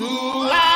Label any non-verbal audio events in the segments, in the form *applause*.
Ooh, ah.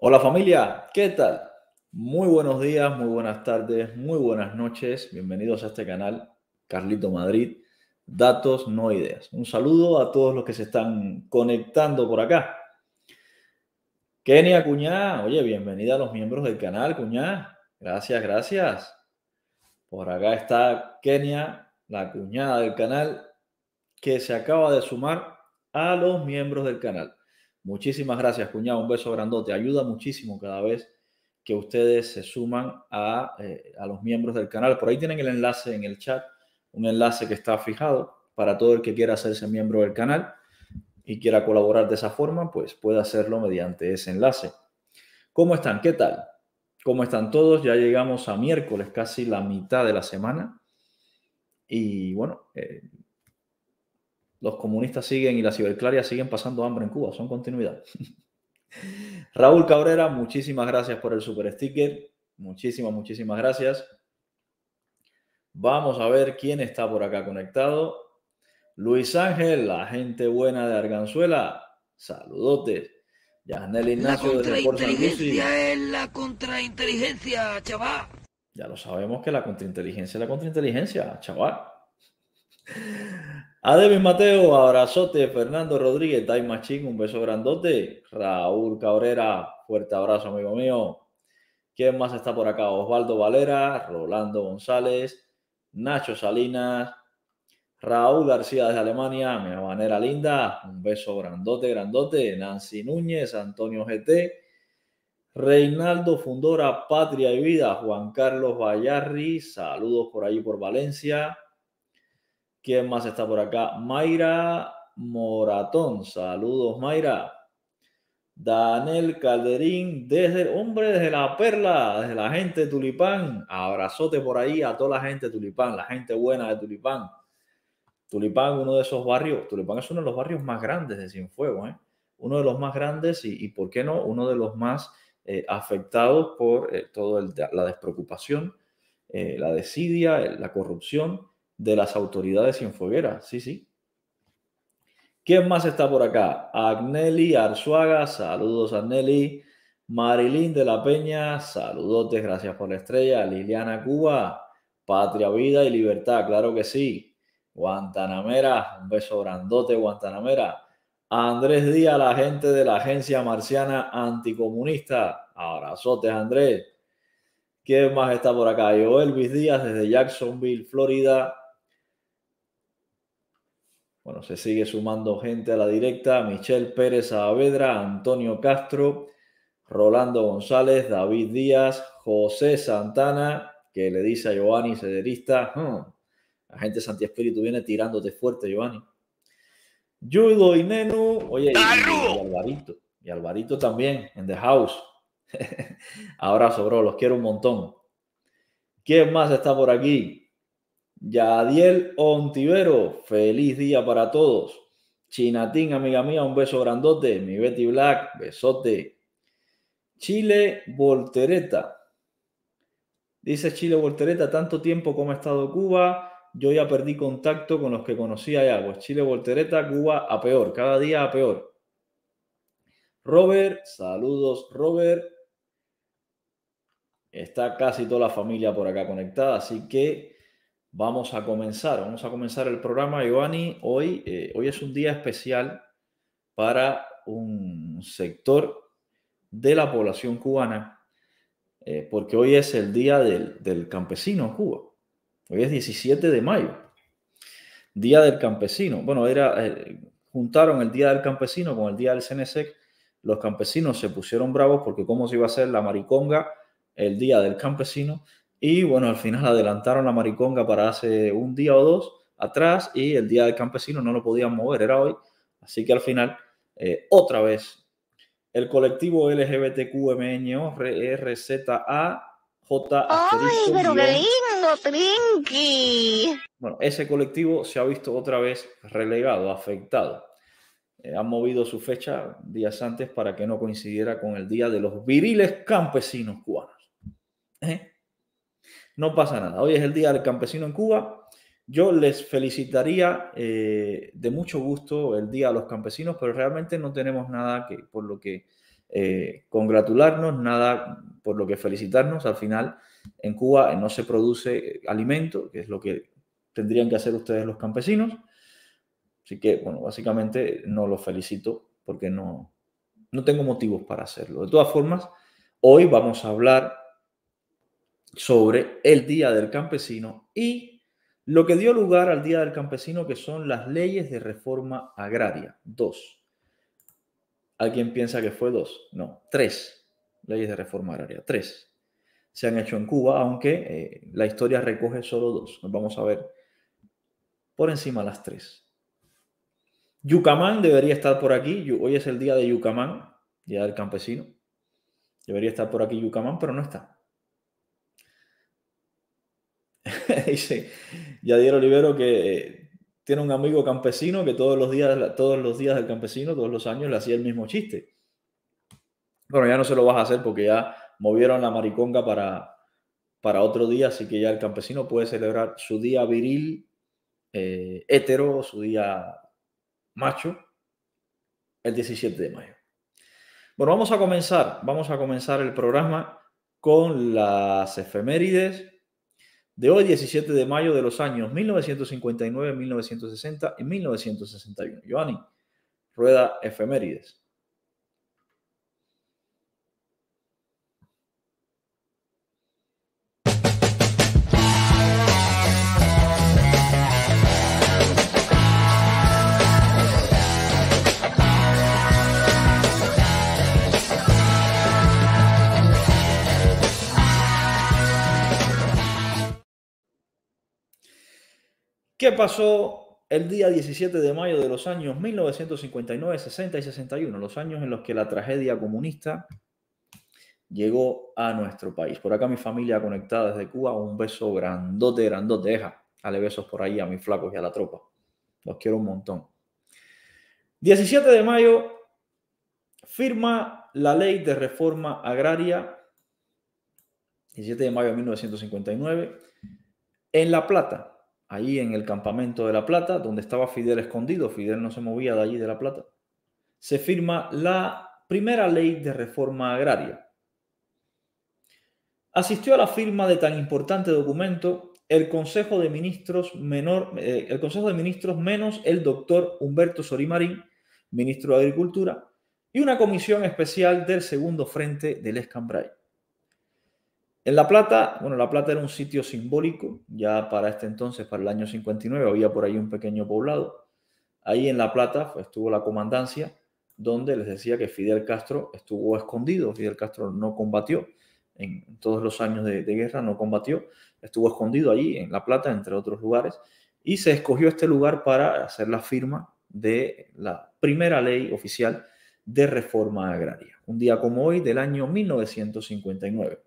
Hola familia, ¿qué tal? Muy buenos días, muy buenas tardes, muy buenas noches. Bienvenidos a este canal Carlito Madrid, datos, no ideas. Un saludo a todos los que se están conectando por acá. Kenia Cuñá, oye, bienvenida a los miembros del canal, Cuñá. Gracias, gracias. Por acá está Kenia, la cuñada del canal, que se acaba de sumar a los miembros del canal. Muchísimas gracias, cuñado. Un beso grandote. Ayuda muchísimo cada vez que ustedes se suman eh, a, los miembros del canal. Por ahí tienen el enlace en el chat, un enlace que está fijado para todo el que quiera hacerse miembro del canal y quiera colaborar de esa forma, pues puede hacerlo mediante ese enlace. ¿Cómo están? ¿Qué tal? ¿Cómo están todos? Ya llegamos a miércoles, casi la mitad de la semana. Y bueno, eh, los comunistas siguen y la ciberclaria siguen pasando hambre en Cuba, son continuidad. *laughs* Raúl Cabrera, muchísimas gracias por el super sticker. Muchísimas, muchísimas gracias. Vamos a ver quién está por acá conectado. Luis Ángel, la gente buena de Arganzuela. Saludotes. Ignacio la contrainteligencia es la contrainteligencia, chaval. Ya lo sabemos que la contrainteligencia es la contrainteligencia, chaval. Ademis Mateo, abrazote. Fernando Rodríguez, Time Machín, un beso grandote. Raúl Cabrera, fuerte abrazo, amigo mío. ¿Quién más está por acá? Osvaldo Valera, Rolando González, Nacho Salinas, Raúl García de Alemania, mi manera linda. Un beso grandote, grandote. Nancy Núñez, Antonio GT, Reinaldo Fundora, Patria y Vida, Juan Carlos Vallarri, saludos por allí por Valencia. ¿Quién más está por acá? Mayra Moratón. Saludos, Mayra. Daniel Calderín, desde el hombre, desde la perla, desde la gente de Tulipán. Abrazote por ahí a toda la gente de Tulipán, la gente buena de Tulipán. Tulipán, uno de esos barrios, Tulipán es uno de los barrios más grandes de Cienfuegos, ¿eh? uno de los más grandes y, ¿por qué no?, uno de los más eh, afectados por eh, toda la despreocupación, la desidia, la corrupción de las autoridades sin foguera. Sí, sí. ¿Quién más está por acá? Agneli Arzuaga, saludos Agneli. Marilín de la Peña, saludotes, gracias por la estrella. Liliana Cuba, patria, vida y libertad, claro que sí. Guantanamera, un beso grandote, Guantanamera. Andrés Díaz, la gente de la Agencia Marciana Anticomunista. Abrazotes, Andrés. ¿Quién más está por acá? Yo, Elvis Díaz, desde Jacksonville, Florida. Bueno, se sigue sumando gente a la directa. Michelle Pérez Saavedra, Antonio Castro, Rolando González, David Díaz, José Santana, que le dice a Giovanni Cederista, hmm, la gente de Santi Espíritu viene tirándote fuerte, Giovanni. Yudo y Nenu, oye, y, Alvarito, y Alvarito también, en The House. *laughs* Abrazo, bro, los quiero un montón. ¿Quién más está por aquí? Yadiel Ontivero, feliz día para todos. Chinatín, amiga mía, un beso grandote. Mi Betty Black, besote. Chile Voltereta. Dice Chile Voltereta, tanto tiempo como ha estado Cuba, yo ya perdí contacto con los que conocía allá. Pues Chile Voltereta, Cuba a peor, cada día a peor. Robert, saludos Robert. Está casi toda la familia por acá conectada, así que vamos a comenzar. Vamos a comenzar el programa, Giovanni. Hoy, eh, hoy es un día especial para un sector de la población cubana, eh, porque hoy es el Día del, Campesino en Cuba. Hoy es 17 de mayo, Día del Campesino. Bueno, era, eh, juntaron el Día del Campesino con el Día del CNSEC. E Los campesinos se pusieron bravos porque cómo se iba a hacer la mariconga el Día del Campesino y bueno, al final adelantaron la mariconga para hace un día o dos atrás y el día del campesino no lo podían mover, era hoy. Así que al final, eh, otra vez, el colectivo lgbtqemeño e, ¡Ay, pero qué lindo, Trinky! Bueno, ese colectivo se ha visto otra vez relegado, afectado. Eh, han movido su fecha días antes para que no coincidiera con el día de los viriles campesinos cubanos. ¿Eh? no pasa nada. Hoy es el Día del Campesino en Cuba. Yo les felicitaría eh, de mucho gusto el Día a los Campesinos, pero realmente no tenemos nada que, por lo que eh, congratularnos, nada por lo que felicitarnos. Al final, en Cuba eh, no se produce alimento, que es lo que tendrían que hacer ustedes los campesinos. Así que, bueno, básicamente no los felicito porque no, no tengo motivos para hacerlo. De todas formas, hoy vamos a hablar sobre el Día del Campesino y lo que dio lugar al Día del Campesino, que son las leyes de reforma agraria. Dos. ¿Alguien piensa que fue dos? No, tres leyes de reforma agraria. Tres. Se han hecho en Cuba, aunque eh, la historia recoge solo dos. Nos vamos a ver por encima las tres. Yucamán debería estar por aquí. Hoy es el día de Yucamán, día del campesino. Debería estar por aquí Yucamán, pero no está. dice *laughs* Yadier Olivero que eh, tiene un amigo campesino que todos los días, todos los días del campesino, todos los años, le hacía el mismo chiste. Bueno, ya no se lo vas a hacer porque ya movieron la mariconga para, para otro día, así que ya el campesino puede celebrar su día viril, eh, hetero, su día macho, el 17 de mayo. Bueno, vamos a comenzar, vamos a comenzar el programa con las efemérides de hoy, 17 de mayo de los años 1959, 1960 y 1961. Giovanni, rueda efemérides. ¿Qué pasó el día 17 de mayo de los años 1959, 60 y 61? Los años en los que la tragedia comunista llegó a nuestro país. Por acá mi familia conectada desde Cuba, un beso grandote, grandote, deja. Dale besos por ahí a mis flacos y a la tropa. Los quiero un montón. 17 de mayo firma la ley de reforma agraria, 17 de mayo de 1959, en La Plata, ahí en el campamento de La Plata, donde estaba Fidel escondido, Fidel no se movía de allí de La Plata, se firma la primera ley de reforma agraria. Asistió a la firma de tan importante documento el Consejo de Ministros, menor, eh, el Consejo de Ministros menos el doctor Humberto Sorimarín, ministro de Agricultura, y una comisión especial del segundo frente del Escambray. En La Plata, bueno, La Plata era un sitio simbólico, ya para este entonces, para el año 59, había por ahí un pequeño poblado. Ahí en La Plata pues, estuvo la comandancia, donde les decía que Fidel Castro estuvo escondido, Fidel Castro no combatió, en todos los años de, de guerra no combatió, estuvo escondido allí en La Plata, entre otros lugares, y se escogió este lugar para hacer la firma de la primera ley oficial de reforma agraria, un día como hoy del año 1959.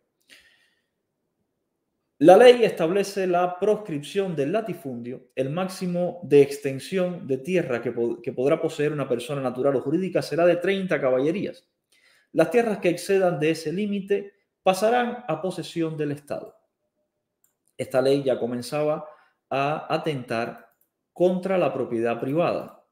La ley establece la proscripción del latifundio, el máximo de extensión de tierra que, podrá poseer una persona natural o jurídica será de 30 caballerías. Las tierras que excedan de ese límite pasarán a posesión del Estado. Esta ley ya comenzaba a atentar contra la propiedad privada.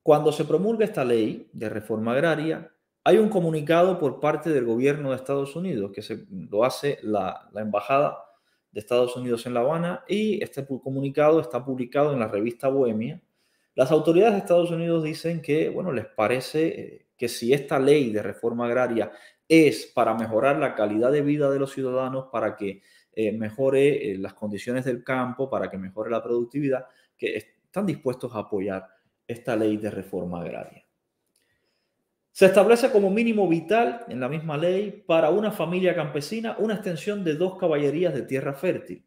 Cuando se promulga esta ley de reforma agraria, hay un comunicado por parte del gobierno de Estados Unidos que se, lo hace la embajada de Estados Unidos en La Habana y este comunicado está publicado en la revista Bohemia. Las autoridades de Estados Unidos dicen que, bueno, les parece eh, que si esta ley de reforma agraria es para mejorar la calidad de vida de los ciudadanos, para que eh, mejore eh, las condiciones del campo, para que mejore la productividad, que están dispuestos a apoyar esta ley de reforma agraria. Se establece como mínimo vital en la misma ley para una familia campesina una extensión de dos caballerías de tierra fértil.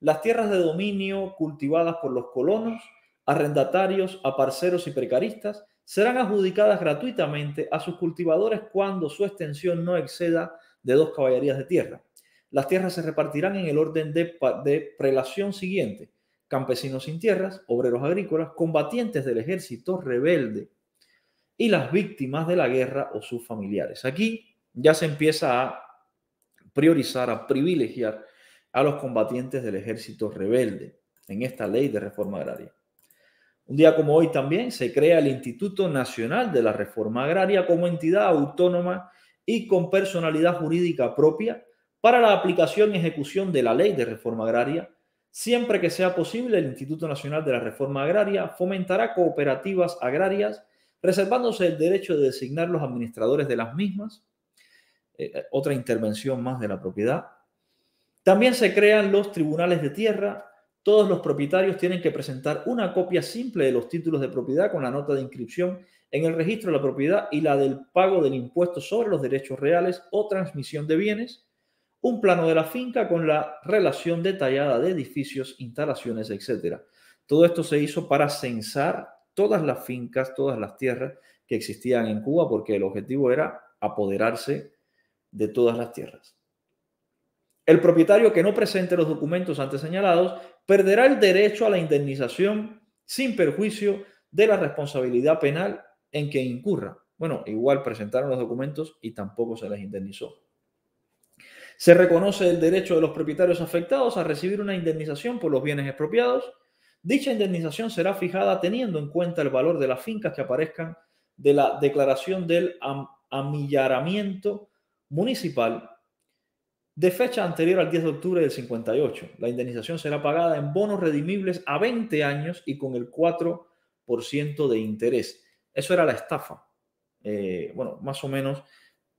Las tierras de dominio cultivadas por los colonos, arrendatarios, aparceros y precaristas serán adjudicadas gratuitamente a sus cultivadores cuando su extensión no exceda de dos caballerías de tierra. Las tierras se repartirán en el orden de, de prelación siguiente. Campesinos sin tierras, obreros agrícolas, combatientes del ejército rebelde y las víctimas de la guerra o sus familiares. Aquí ya se empieza a priorizar, a privilegiar a los combatientes del ejército rebelde en esta ley de reforma agraria. Un día como hoy también se crea el Instituto Nacional de la Reforma Agraria como entidad autónoma y con personalidad jurídica propia para la aplicación y ejecución de la ley de reforma agraria. Siempre que sea posible, el Instituto Nacional de la Reforma Agraria fomentará cooperativas agrarias reservándose el derecho de designar los administradores de las mismas, eh, eh, otra intervención más de la propiedad. También se crean los tribunales de tierra. Todos los propietarios tienen que presentar una copia simple de los títulos de propiedad con la nota de inscripción en el registro de la propiedad y la del pago del impuesto sobre los derechos reales o transmisión de bienes, un plano de la finca con la relación detallada de edificios, instalaciones, etc. Todo esto se hizo para censar todas las fincas, todas las tierras que existían en Cuba, porque el objetivo era apoderarse de todas las tierras. El propietario que no presente los documentos antes señalados perderá el derecho a la indemnización sin perjuicio de la responsabilidad penal en que incurra. Bueno, igual presentaron los documentos y tampoco se les indemnizó. Se reconoce el derecho de los propietarios afectados a recibir una indemnización por los bienes expropiados Dicha indemnización será fijada teniendo en cuenta el valor de las fincas que aparezcan de la declaración del amillaramiento municipal de fecha anterior al 10 de octubre del 58. La indemnización será pagada en bonos redimibles a 20 años y con el 4% de interés. Eso era la estafa. Eh, bueno, más o menos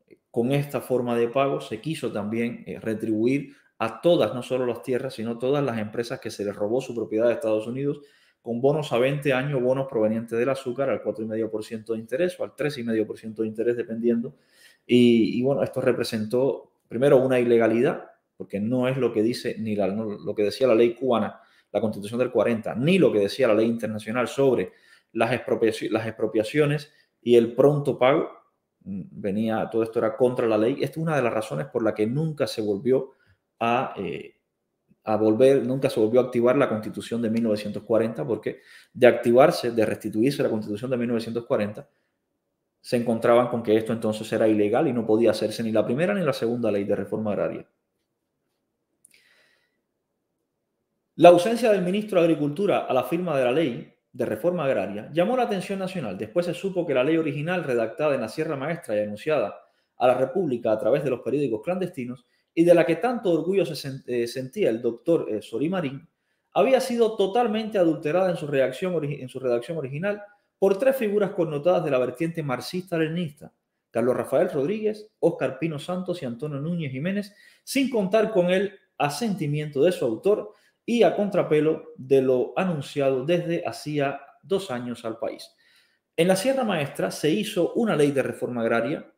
eh, con esta forma de pago se quiso también eh, retribuir a todas, no solo las tierras, sino todas las empresas que se les robó su propiedad de Estados Unidos con bonos a 20 años, bonos provenientes del azúcar al 4,5% de interés o al 3,5% de interés, dependiendo. Y, bueno, esto representó primero una ilegalidad, porque no es lo que dice ni lo que decía la ley cubana, la constitución del 40, ni lo que decía la ley internacional sobre las, expropiaciones, y el pronto pago. Mm, venía, todo esto era contra la ley. Esta es una de las razones por la que nunca se volvió eh, a, volver, nunca se volvió a activar la constitución de 1940, porque de activarse, de restituirse la constitución de 1940, se encontraban con que esto entonces era ilegal y no podía hacerse ni la primera ni la segunda ley de reforma agraria. La ausencia del ministro de Agricultura a la firma de la ley de reforma agraria llamó la atención nacional. Después se supo que la ley original redactada en la Sierra Maestra y anunciada a la República a través de los periódicos clandestinos y de la que tanto orgullo se eh, sentía el doctor eh, Sorimarín, había sido totalmente adulterada en su, reacción, en su redacción original por tres figuras connotadas de la vertiente marxista-leninista, Carlos Rafael Rodríguez, Óscar Pino Santos y Antonio Núñez Jiménez, sin contar con el asentimiento de su autor y a contrapelo de lo anunciado desde hacía dos años al país. En la Sierra Maestra se hizo una ley de reforma agraria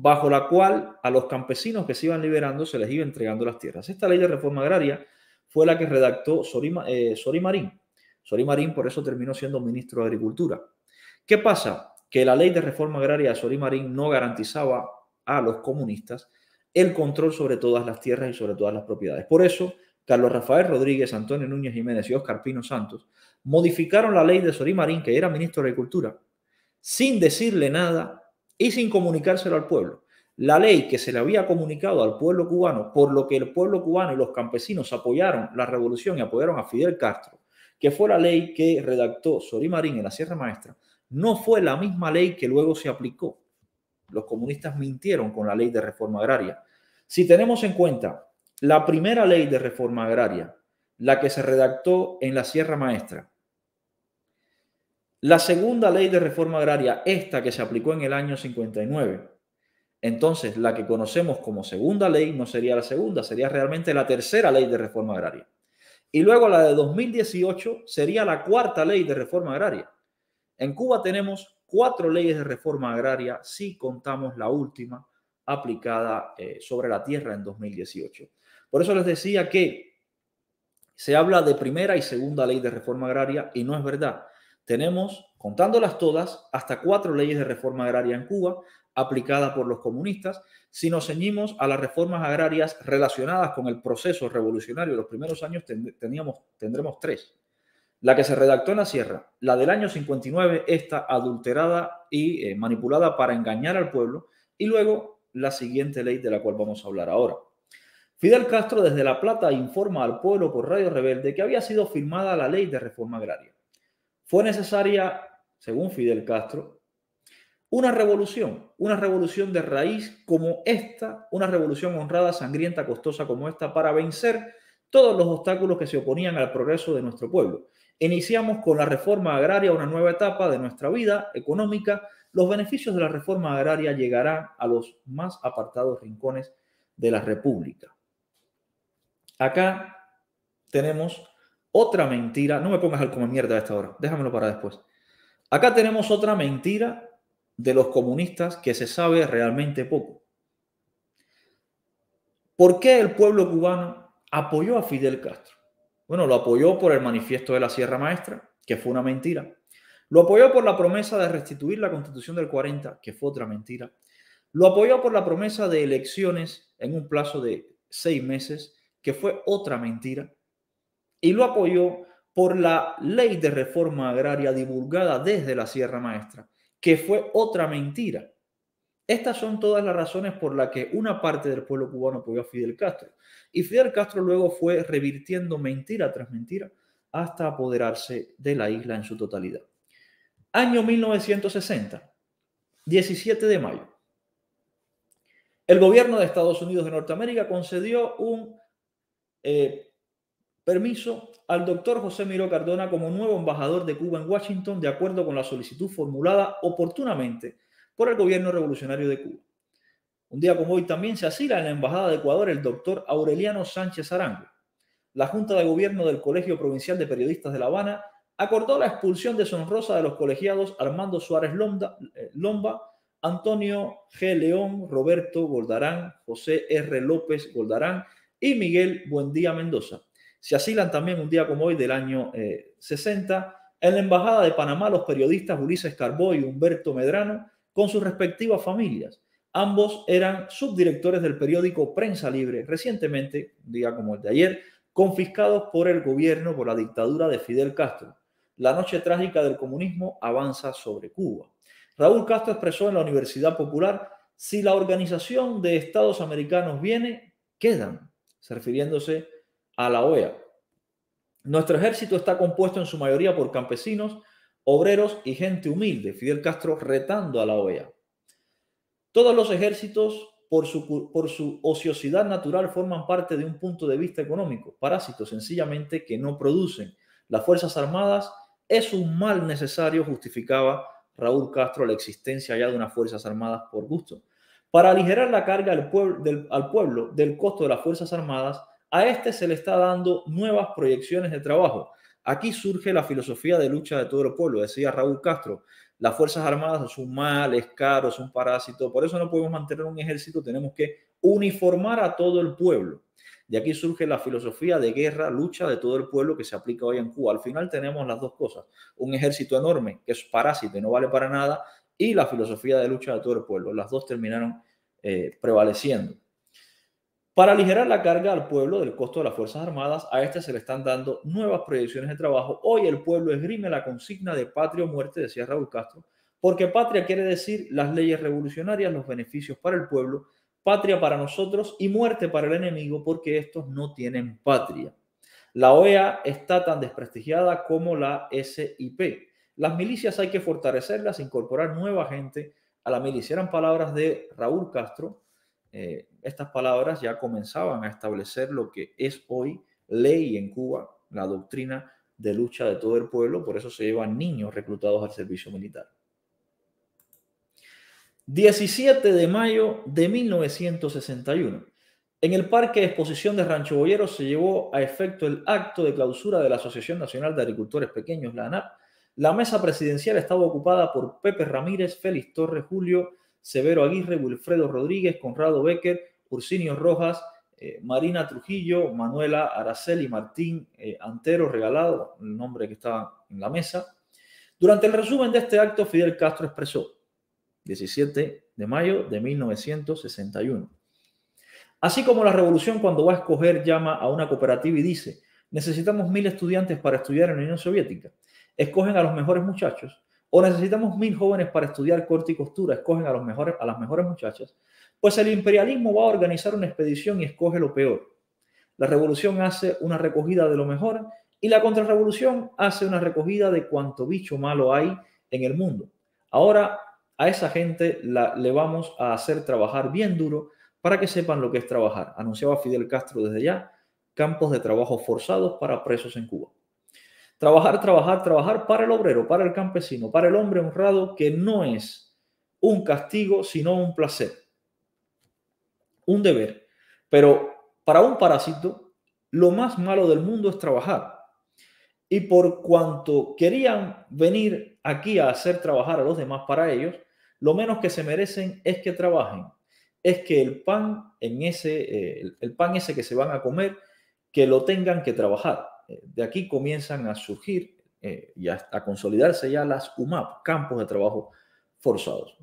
bajo la cual a los campesinos que se iban liberando se les iba entregando las tierras. Esta ley de reforma agraria fue la que redactó Sorimarín. Eh, Sorimarín por eso terminó siendo ministro de Agricultura. ¿Qué pasa? Que la ley de reforma agraria de Sorimarín no garantizaba a los comunistas el control sobre todas las tierras y sobre todas las propiedades. Por eso, Carlos Rafael Rodríguez, Antonio Núñez Jiménez y Oscar Pino Santos modificaron la ley de Sorimarín, que era ministro de Agricultura, sin decirle nada y sin comunicárselo al pueblo. La ley que se le había comunicado al pueblo cubano, por lo que el pueblo cubano y los campesinos apoyaron la revolución y apoyaron a Fidel Castro, que fue la ley que redactó Marín en la Sierra Maestra, no fue la misma ley que luego se aplicó. Los comunistas mintieron con la ley de reforma agraria. Si tenemos en cuenta la primera ley de reforma agraria, la que se redactó en la Sierra Maestra, la segunda ley de reforma agraria, esta que se aplicó en el año 59, entonces la que conocemos como segunda ley no sería la segunda, sería realmente la tercera ley de reforma agraria. Y luego la de 2018 sería la cuarta ley de reforma agraria. En Cuba tenemos cuatro leyes de reforma agraria si contamos la última aplicada eh, sobre la tierra en 2018. Por eso les decía que se habla de primera y segunda ley de reforma agraria y no es verdad. Tenemos, contándolas todas, hasta cuatro leyes de reforma agraria en Cuba aplicada por los comunistas. Si nos ceñimos a las reformas agrarias relacionadas con el proceso revolucionario de los primeros años, teníamos, tendremos tres. La que se redactó en la Sierra, la del año 59, esta adulterada y eh, manipulada para engañar al pueblo, y luego la siguiente ley de la cual vamos a hablar ahora. Fidel Castro desde La Plata informa al pueblo por Radio Rebelde que había sido firmada la ley de reforma agraria. Fue necesaria, según Fidel Castro, una revolución, una revolución de raíz como esta, una revolución honrada, sangrienta, costosa como esta, para vencer todos los obstáculos que se oponían al progreso de nuestro pueblo. Iniciamos con la reforma agraria una nueva etapa de nuestra vida económica. Los beneficios de la reforma agraria llegarán a los más apartados rincones de la República. Acá tenemos otra mentira. No me pongas al comer mierda a esta hora. Déjamelo para después. Acá tenemos otra mentira de los comunistas que se sabe realmente poco. ¿Por qué el pueblo cubano apoyó a Fidel Castro? Bueno, lo apoyó por el manifiesto de la Sierra Maestra, que fue una mentira. Lo apoyó por la promesa de restituir la constitución del 40, que fue otra mentira. Lo apoyó por la promesa de elecciones en un plazo de seis meses, que fue otra mentira y lo apoyó por la ley de reforma agraria divulgada desde la Sierra Maestra, que fue otra mentira. Estas son todas las razones por las que una parte del pueblo cubano apoyó a Fidel Castro. Y Fidel Castro luego fue revirtiendo mentira tras mentira hasta apoderarse de la isla en su totalidad. Año 1960, 17 de mayo. El gobierno de Estados Unidos de Norteamérica concedió un eh, permiso al doctor José Miró Cardona como nuevo embajador de Cuba en Washington, de acuerdo con la solicitud formulada oportunamente por el gobierno revolucionario de Cuba. Un día como hoy también se asila en la Embajada de Ecuador el doctor Aureliano Sánchez Arango. La Junta de Gobierno del Colegio Provincial de Periodistas de La Habana acordó la expulsión deshonrosa de los colegiados Armando Suárez Lomba, eh, Lomba Antonio G. León, Roberto Goldarán, José R. López Goldarán y Miguel Buendía Mendoza, se asilan también un día como hoy del año 60. Eh, en la Embajada de Panamá, los periodistas Ulises Carbó y Humberto Medrano, con sus respectivas familias. Ambos eran subdirectores del periódico Prensa Libre, recientemente, un día como el de ayer, confiscados por el gobierno por la dictadura de Fidel Castro. La noche trágica del comunismo avanza sobre Cuba. Raúl Castro expresó en la Universidad Popular, si la Organización de Estados Americanos viene, quedan, refiriéndose a la OEA. Nuestro ejército está compuesto en su mayoría por campesinos, obreros y gente humilde, Fidel Castro retando a la OEA. Todos los ejércitos, por su, por su ociosidad natural, forman parte de un punto de vista económico, parásitos sencillamente que no producen. Las Fuerzas Armadas es un mal necesario, justificaba Raúl Castro la existencia ya de unas Fuerzas Armadas por gusto. Para aligerar la carga pueblo, del, al pueblo del costo de las Fuerzas Armadas, a este se le está dando nuevas proyecciones de trabajo. Aquí surge la filosofía de lucha de todo el pueblo, decía Raúl Castro. Las Fuerzas Armadas son un mal, es caro, un parásito, por eso no podemos mantener un ejército, tenemos que uniformar a todo el pueblo. De aquí surge la filosofía de guerra, lucha de todo el pueblo que se aplica hoy en Cuba. Al final tenemos las dos cosas, un ejército enorme que es parásito y no vale para nada, y la filosofía de lucha de todo el pueblo. Las dos terminaron eh, prevaleciendo. Para aligerar la carga al pueblo del costo de las Fuerzas Armadas, a este se le están dando nuevas proyecciones de trabajo. Hoy el pueblo esgrime la consigna de patria o muerte, decía Raúl Castro, porque patria quiere decir las leyes revolucionarias, los beneficios para el pueblo, patria para nosotros y muerte para el enemigo, porque estos no tienen patria. La OEA está tan desprestigiada como la SIP. Las milicias hay que fortalecerlas, incorporar nueva gente a la milicia. Eran palabras de Raúl Castro. Eh, estas palabras ya comenzaban a establecer lo que es hoy ley en Cuba, la doctrina de lucha de todo el pueblo, por eso se llevan niños reclutados al servicio militar. 17 de mayo de 1961. En el Parque de Exposición de Rancho Boyero se llevó a efecto el acto de clausura de la Asociación Nacional de Agricultores Pequeños, la ANAP. La mesa presidencial estaba ocupada por Pepe Ramírez, Félix Torres, Julio Severo Aguirre, Wilfredo Rodríguez, Conrado Becker, Ursinio Rojas, eh, Marina Trujillo, Manuela Araceli, Martín eh, Antero Regalado, el nombre que estaba en la mesa. Durante el resumen de este acto, Fidel Castro expresó, 17 de mayo de 1961. Así como la revolución cuando va a escoger llama a una cooperativa y dice, necesitamos mil estudiantes para estudiar en la Unión Soviética. Escogen a los mejores muchachos o necesitamos mil jóvenes para estudiar corte y costura, escogen a, los mejores, a las mejores muchachas, pues el imperialismo va a organizar una expedición y escoge lo peor. La revolución hace una recogida de lo mejor y la contrarrevolución hace una recogida de cuanto bicho malo hay en el mundo. Ahora a esa gente la, le vamos a hacer trabajar bien duro para que sepan lo que es trabajar, anunciaba Fidel Castro desde ya, campos de trabajo forzados para presos en Cuba. Trabajar, trabajar, trabajar para el obrero, para el campesino, para el hombre honrado, que no es un castigo, sino un placer, un deber. Pero para un parásito, lo más malo del mundo es trabajar. Y por cuanto querían venir aquí a hacer trabajar a los demás para ellos, lo menos que se merecen es que trabajen. Es que el pan en ese, eh, el pan ese que se van a comer, que lo tengan que trabajar. Eh, de aquí comienzan a surgir eh, y a, consolidarse ya las UMAP, campos de trabajo forzados.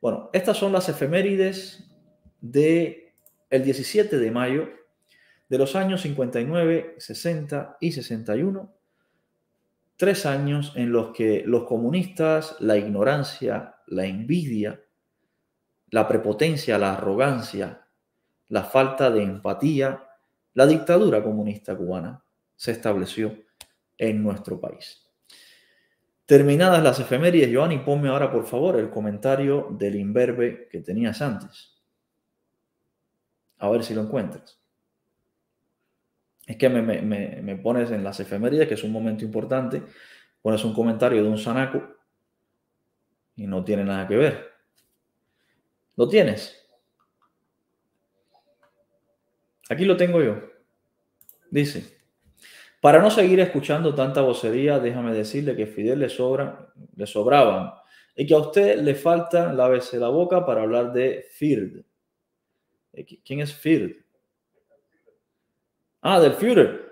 Bueno, estas son las efemérides del el 17 de mayo de los años 59, 60 y 61, tres años en los que los comunistas, la ignorancia, la envidia, la prepotencia, la arrogancia, la falta de empatía, la dictadura comunista cubana se estableció en nuestro país. Terminadas las efemérides, Joanny ponme ahora por favor el comentario del imberbe que tenías antes. A ver si lo encuentras. Es que me, pones en las efemérides, que es un momento importante, pones un comentario de un sanaco y no tiene nada que ver. ¿Lo tienes? Aquí lo tengo yo. Dice, para no seguir escuchando tanta vocería, déjame decirle que Fidel le, sobra, le sobraban y que a usted le falta lávese la boca para hablar de Field. Eh, ¿Quién es Field? Ah, del Führer.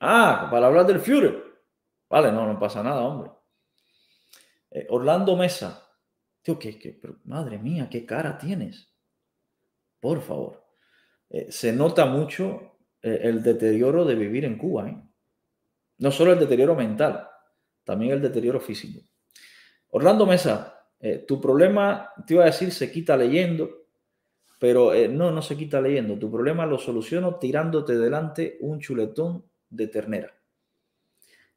Ah, para hablar del Führer. Vale, no, no pasa nada, hombre. Eh, Orlando Mesa. Tío, ¿qué, madre mía, qué cara tienes. Por favor. Eh, se nota mucho eh, el deterioro de vivir en Cuba. ¿eh? No solo el deterioro mental, también el deterioro físico. Orlando Mesa, tu problema, te iba a decir, se quita leyendo, pero no, no se quita leyendo. Tu problema lo soluciono tirándote delante un chuletón de ternera.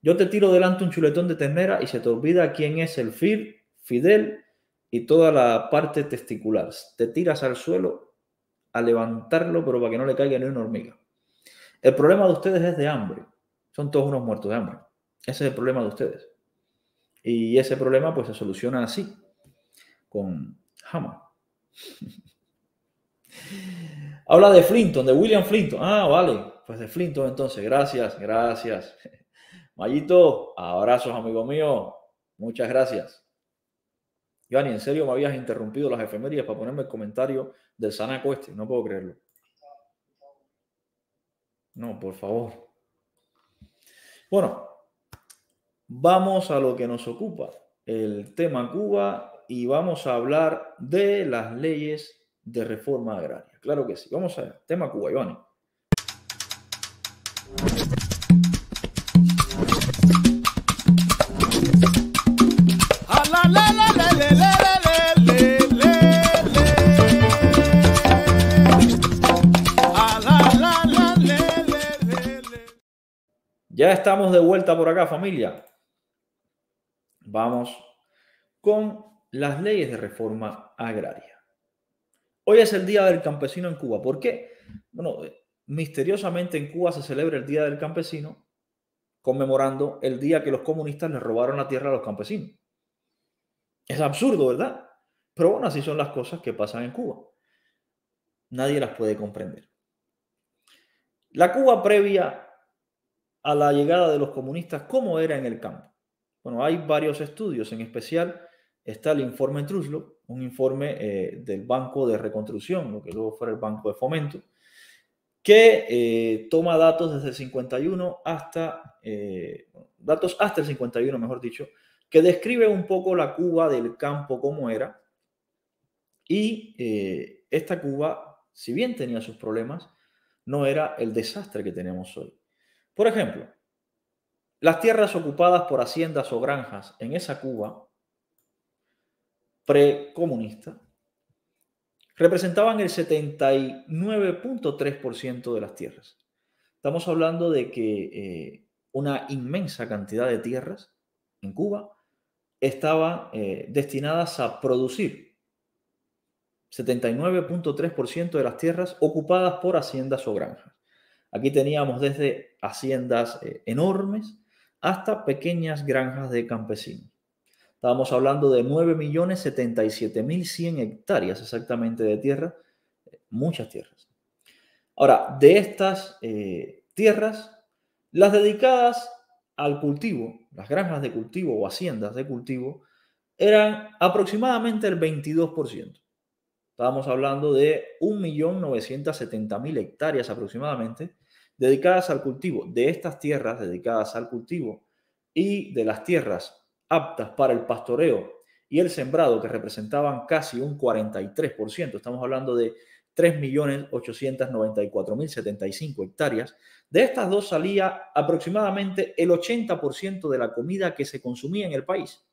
Yo te tiro delante un chuletón de ternera y se te olvida quién es el Fidel y toda la parte testicular. Te tiras al suelo a levantarlo, pero para que no le caiga ni una hormiga. El problema de ustedes es de hambre. Son todos unos muertos de hambre. Ese es el problema de ustedes. Y ese problema pues se soluciona así, con hammer. *laughs* Habla de Flinton, de William Flinton. Ah, vale, pues de Flinton entonces. Gracias, gracias. *laughs* Mayito, abrazos, amigo mío. Muchas gracias. Gani, en serio me habías interrumpido las efemérides para ponerme el comentario del Sana Cueste, No puedo creerlo. No, por favor. Bueno, vamos a lo que nos ocupa, el tema Cuba, y vamos a hablar de las leyes de reforma agraria. Claro que sí. Vamos a Tema Cuba, Iván. Ya estamos de vuelta por acá, familia. Vamos con las leyes de reforma agraria. Hoy es el Día del Campesino en Cuba. ¿Por qué? Bueno, eh, misteriosamente en Cuba se celebra el Día del Campesino conmemorando el día que los comunistas le robaron la tierra a los campesinos. Es absurdo, ¿verdad? Pero bueno, así son las cosas que pasan en Cuba. Nadie las puede comprender. La Cuba previa a la llegada de los comunistas, cómo era en el campo. Bueno, hay varios estudios, en especial está el informe Truslo, un informe eh, del Banco de Reconstrucción, lo que luego fue el Banco de Fomento, que eh, toma datos desde el 51 hasta, eh, datos hasta el 51, mejor dicho, que describe un poco la Cuba del campo cómo era. Y esta Cuba, si bien tenía sus problemas, no era el desastre que tenemos hoy. Por ejemplo, las tierras ocupadas por haciendas o granjas en esa Cuba precomunista representaban el 79.3% de las tierras. Estamos hablando de que eh, una inmensa cantidad de tierras en Cuba estaba eh, destinadas a producir 79.3% de las tierras ocupadas por haciendas o granjas. Aquí teníamos desde haciendas eh, enormes hasta pequeñas granjas de campesinos. Estábamos hablando de 9.077.100 hectáreas exactamente de tierra, eh, muchas tierras. Ahora, de estas eh, tierras, las dedicadas al cultivo, las granjas de cultivo o haciendas de cultivo, eran aproximadamente el 22%. Estábamos hablando de 1.970.000 hectáreas aproximadamente dedicadas al cultivo. De estas tierras dedicadas al cultivo y de las tierras aptas para el pastoreo y el sembrado, que representaban casi un 43%, estamos hablando de 3.894.075 hectáreas, de estas dos salía aproximadamente el 80% de la comida que se consumía en el país.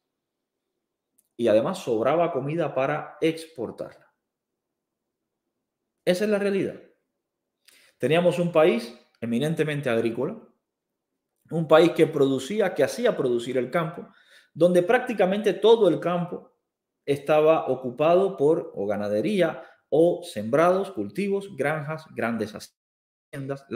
Y además sobraba comida para exportarla. Esa es la realidad. Teníamos un país eminentemente agrícola, un país que producía, que hacía producir el campo, donde prácticamente todo el campo estaba ocupado por ganadería o sembrados, cultivos, granjas, grandes haciendas,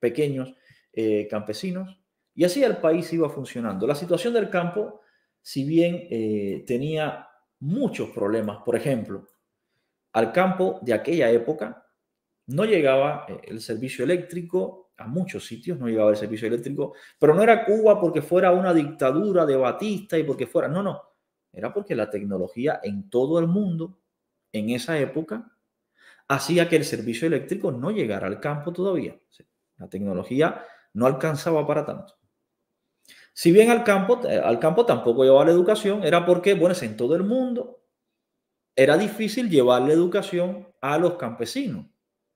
pequeños eh, campesinos. Y así el país iba funcionando. La situación del campo, si bien eh, tenía muchos problemas, por ejemplo, al campo de aquella época no llegaba eh, el servicio eléctrico, a muchos sitios no llegaba el servicio eléctrico, pero no era Cuba porque fuera una dictadura de Batista y porque fuera, no, no, era porque la tecnología en todo el mundo en esa época hacía que el servicio eléctrico no llegara al campo todavía. La tecnología no alcanzaba para tanto. Si bien al campo, eh, al campo tampoco llevaba la educación, era porque, bueno, en todo el mundo era difícil llevar la educación a los campesinos.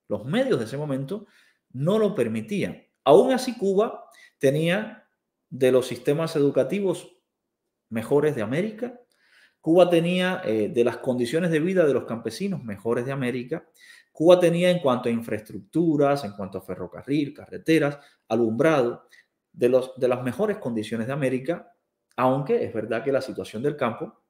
Los medios de ese momento no lo permitían. Aún así, Cuba tenía de los sistemas educativos mejores de América. Cuba tenía eh, de las condiciones de vida de los campesinos mejores de América. Cuba tenía en cuanto a infraestructuras, en cuanto a ferrocarril, carreteras, alumbrado, de, los, de las mejores condiciones de América, aunque es verdad que la situación del campo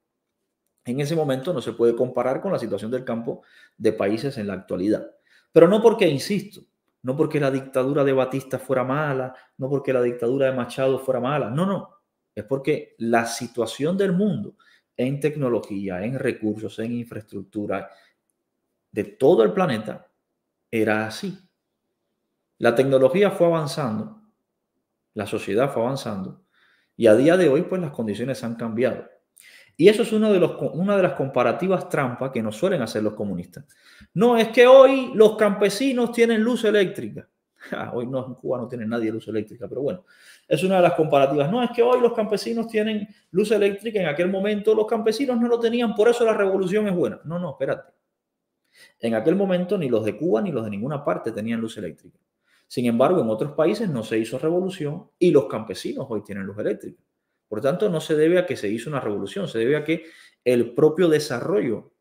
en ese momento no se puede comparar con la situación del campo de países en la actualidad. Pero no porque, insisto, no porque la dictadura de Batista fuera mala, no porque la dictadura de Machado fuera mala, no, no, es porque la situación del mundo en tecnología, en recursos, en infraestructura de todo el planeta era así. La tecnología fue avanzando, la sociedad fue avanzando y a día de hoy pues las condiciones han cambiado. Y eso es una de las comparativas trampas que nos suelen hacer los comunistas. No, es que hoy los campesinos tienen luz eléctrica. *laughs* Ah, hoy no, en Cuba no tiene nadie luz eléctrica, pero bueno, es una de las comparativas. No, es que hoy los campesinos tienen luz eléctrica, en aquel momento los campesinos no lo tenían, por eso la revolución es buena. No, no, espérate. En aquel momento ni los de Cuba ni los de ninguna parte tenían luz eléctrica. Sin embargo, en otros países no se hizo revolución y los campesinos hoy tienen luz eléctrica. Por tanto, no se debe a que se hizo una revolución, se debe a que el propio desarrollo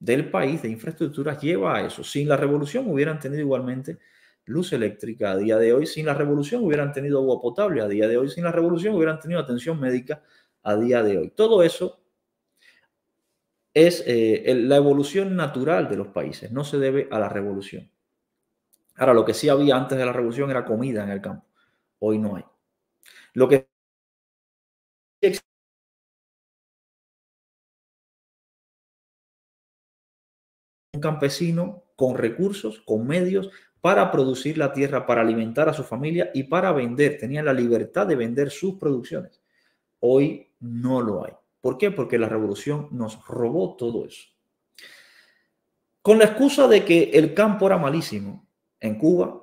del país de infraestructuras lleva a eso. Sin la revolución hubieran tenido igualmente luz eléctrica a día de hoy, sin la revolución hubieran tenido agua potable a día de hoy, sin la revolución hubieran tenido atención médica a día de hoy. Todo eso es eh, la evolución natural de los países, no se debe a la revolución. Ahora, lo que sí había antes de la revolución era comida en el campo, hoy no hay. Lo que un campesino con recursos, con medios para producir la tierra, para alimentar a su familia y para vender. tenía la libertad de vender sus producciones. Hoy no lo hay. ¿Por qué? Porque la revolución nos robó todo eso. Con la excusa de que el campo era malísimo en Cuba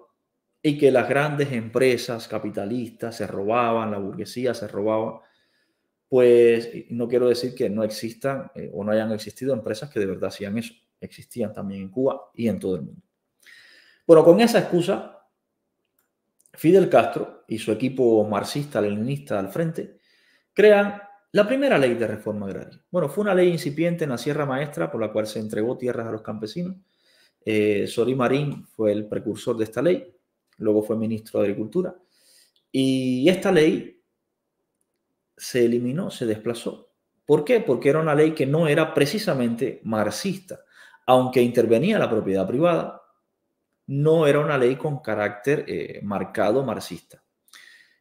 y que las grandes empresas capitalistas se robaban, la burguesía se robaba pues no quiero decir que no existan eh, o no hayan existido empresas que de verdad hacían eso. Existían también en Cuba y en todo el mundo. Bueno, con esa excusa, Fidel Castro y su equipo marxista-leninista al frente crean la primera ley de reforma agraria. Bueno, fue una ley incipiente en la Sierra Maestra por la cual se entregó tierras a los campesinos. Eh, Sorí Marín fue el precursor de esta ley, luego fue ministro de Agricultura. Y esta ley se eliminó, se desplazó. ¿Por qué? Porque era una ley que no era precisamente marxista, aunque intervenía la propiedad privada, no era una ley con carácter eh, marcado marxista.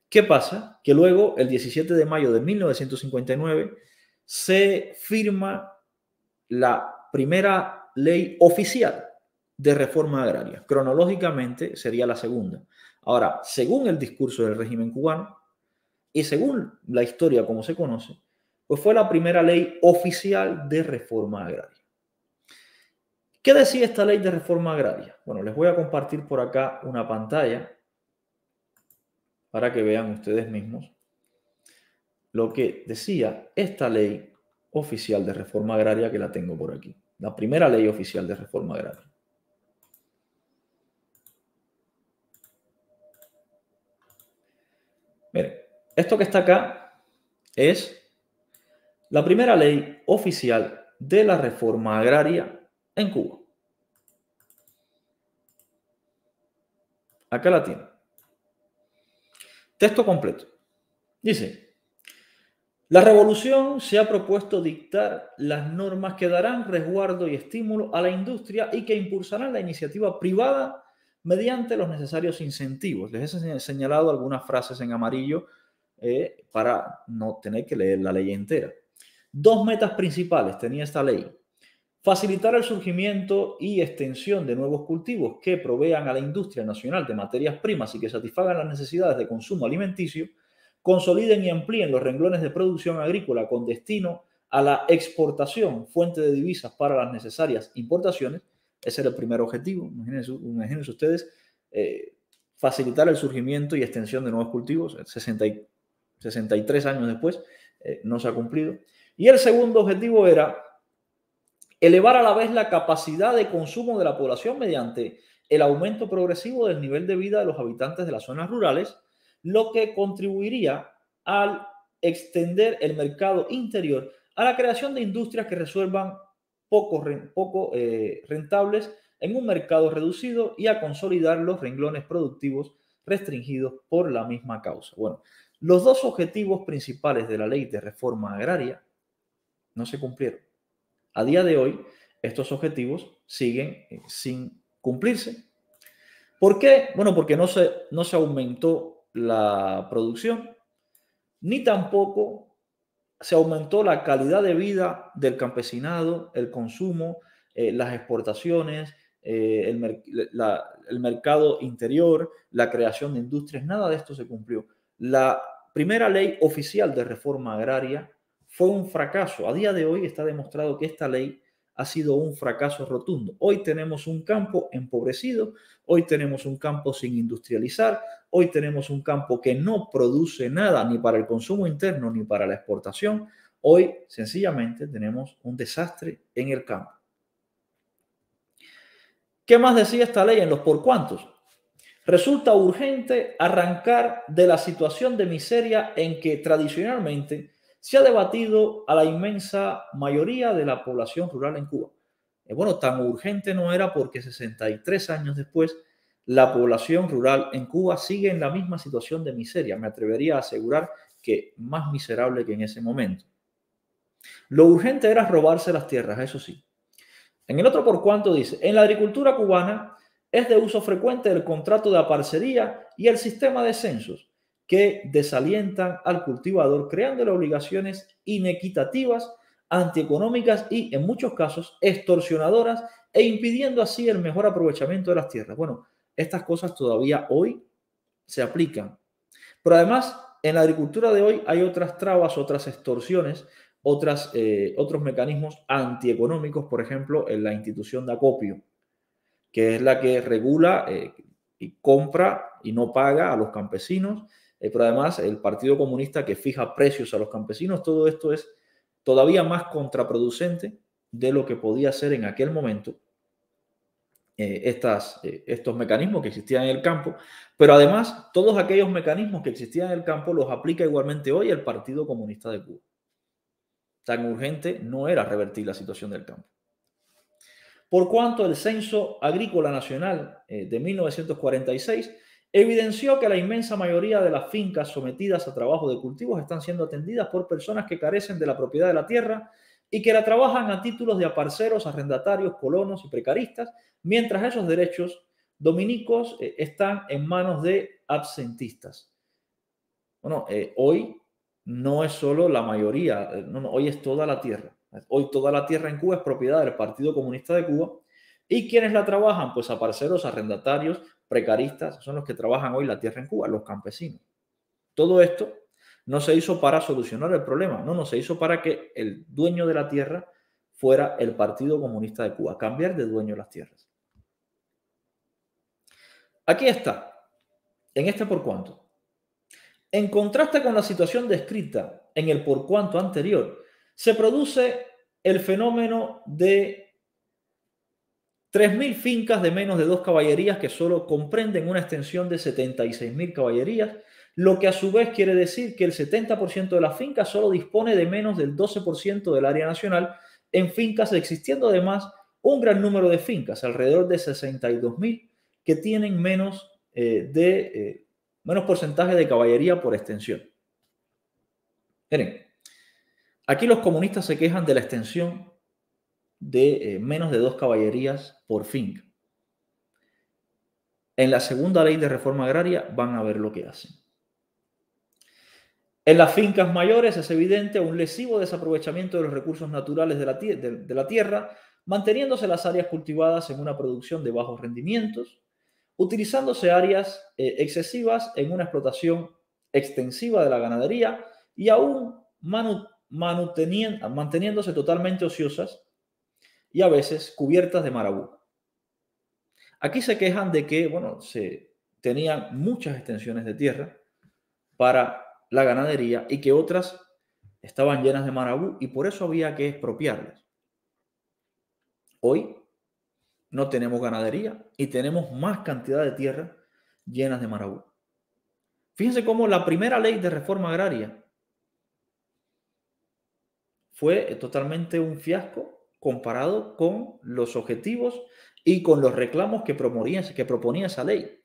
¿Qué pasa? Que luego, el 17 de mayo de 1959, se firma la primera ley oficial de reforma agraria. Cronológicamente sería la segunda. Ahora, según el discurso del régimen cubano, y según la historia como se conoce, pues fue la primera ley oficial de reforma agraria. ¿Qué decía esta ley de reforma agraria? Bueno, les voy a compartir por acá una pantalla para que vean ustedes mismos lo que decía esta ley oficial de reforma agraria que la tengo por aquí. La primera ley oficial de reforma agraria. Esto que está acá es la primera ley oficial de la reforma agraria en Cuba. Acá la tiene. Texto completo. Dice, la revolución se ha propuesto dictar las normas que darán resguardo y estímulo a la industria y que impulsarán la iniciativa privada mediante los necesarios incentivos. Les he señalado algunas frases en amarillo eh, para no tener que leer la ley entera. Dos metas principales tenía esta ley. Facilitar el surgimiento y extensión de nuevos cultivos que provean a la industria nacional de materias primas y que satisfagan las necesidades de consumo alimenticio, consoliden y amplíen los renglones de producción agrícola con destino a la exportación, fuente de divisas para las necesarias importaciones. Ese era el primer objetivo. Imagínense, ustedes eh, facilitar el surgimiento y extensión de nuevos cultivos, 60 63 años después, eh, no se ha cumplido. Y el segundo objetivo era elevar a la vez la capacidad de consumo de la población mediante el aumento progresivo del nivel de vida de los habitantes de las zonas rurales, lo que contribuiría al extender el mercado interior a la creación de industrias que resuelvan poco, poco eh, rentables en un mercado reducido y a consolidar los renglones productivos restringidos por la misma causa. Bueno, los dos objetivos principales de la ley de reforma agraria no se cumplieron. A día de hoy, estos objetivos siguen eh, sin cumplirse. ¿Por qué? Bueno, porque no se, no se aumentó la producción, ni tampoco se aumentó la calidad de vida del campesinado, el consumo, eh, las exportaciones, eh, el, el mercado interior, la creación de industrias, nada de esto se cumplió. La primera ley oficial de reforma agraria fue un fracaso. A día de hoy está demostrado que esta ley ha sido un fracaso rotundo. Hoy tenemos un campo empobrecido, hoy tenemos un campo sin industrializar, hoy tenemos un campo que no produce nada ni para el consumo interno ni para la exportación. Hoy sencillamente tenemos un desastre en el campo. ¿Qué más decía esta ley en los por cuántos? resulta urgente arrancar de la situación de miseria en que tradicionalmente se ha debatido a la inmensa mayoría de la población rural en Cuba. Eh, bueno, tan urgente no era porque 63 años después la población rural en Cuba sigue en la misma situación de miseria. Me atrevería a asegurar que más miserable que en ese momento. Lo urgente era robarse las tierras, eso sí. En el otro por cuanto dice, en la agricultura cubana es de uso frecuente el contrato de aparcería y el sistema de censos que desalientan al cultivador creándole obligaciones inequitativas, antieconómicas y en muchos casos extorsionadoras e impidiendo así el mejor aprovechamiento de las tierras. Bueno, estas cosas todavía hoy se aplican. Pero además, en la agricultura de hoy hay otras trabas, otras extorsiones, otras, eh, otros mecanismos antieconómicos, por ejemplo, en la institución de acopio que es la que regula eh, y compra y no paga a los campesinos, eh, pero además el Partido Comunista que fija precios a los campesinos, todo esto es todavía más contraproducente de lo que podía ser en aquel momento eh, estas, estos mecanismos que existían en el campo, pero además todos aquellos mecanismos que existían en el campo los aplica igualmente hoy el Partido Comunista de Cuba. Tan urgente no era revertir la situación del campo por cuanto el Censo Agrícola Nacional eh, de 1946 evidenció que la inmensa mayoría de las fincas sometidas a trabajo de cultivos están siendo atendidas por personas que carecen de la propiedad de la tierra y que la trabajan a títulos de aparceros, arrendatarios, colonos y precaristas, mientras esos derechos dominicos eh, están en manos de absentistas. Bueno, eh, hoy no es solo la mayoría, hoy es toda la tierra. Hoy toda la tierra en Cuba es propiedad del Partido Comunista de Cuba. ¿Y quiénes la trabajan? Pues a parceros, arrendatarios, precaristas, son los que trabajan hoy la tierra en Cuba, los campesinos. Todo esto no se hizo para solucionar el problema, no, no se hizo para que el dueño de la tierra fuera el Partido Comunista de Cuba, cambiar de dueño las tierras. Aquí está, en este por cuanto En contraste con la situación descrita en el por cuanto anterior, se produce el fenómeno de 3.000 fincas de menos de dos caballerías que solo comprenden una extensión de 76.000 caballerías, lo que a su vez quiere decir que el 70% de las fincas solo dispone de menos del 12% del área nacional en fincas, existiendo además un gran número de fincas, alrededor de 62.000, que tienen menos, eh, de, eh, menos porcentaje de caballería por extensión. Miren, Aquí los comunistas se quejan de la extensión de eh, menos de dos caballerías por finca. En la segunda ley de reforma agraria van a ver lo que hacen. En las fincas mayores es evidente un lesivo desaprovechamiento de los recursos naturales de la, tierra, manteniéndose las áreas cultivadas en una producción de bajos rendimientos, utilizándose áreas eh, excesivas en una explotación extensiva de la ganadería y aún manutención manteniéndose totalmente ociosas y a veces cubiertas de marabú. Aquí se quejan de que, bueno, se tenían muchas extensiones de tierra para la ganadería y que otras estaban llenas de marabú y por eso había que expropiarlas. Hoy no tenemos ganadería y tenemos más cantidad de tierra llenas de marabú. Fíjense cómo la primera ley de reforma agraria fue eh, totalmente un fiasco comparado con los objetivos y con los reclamos que, que proponía esa ley.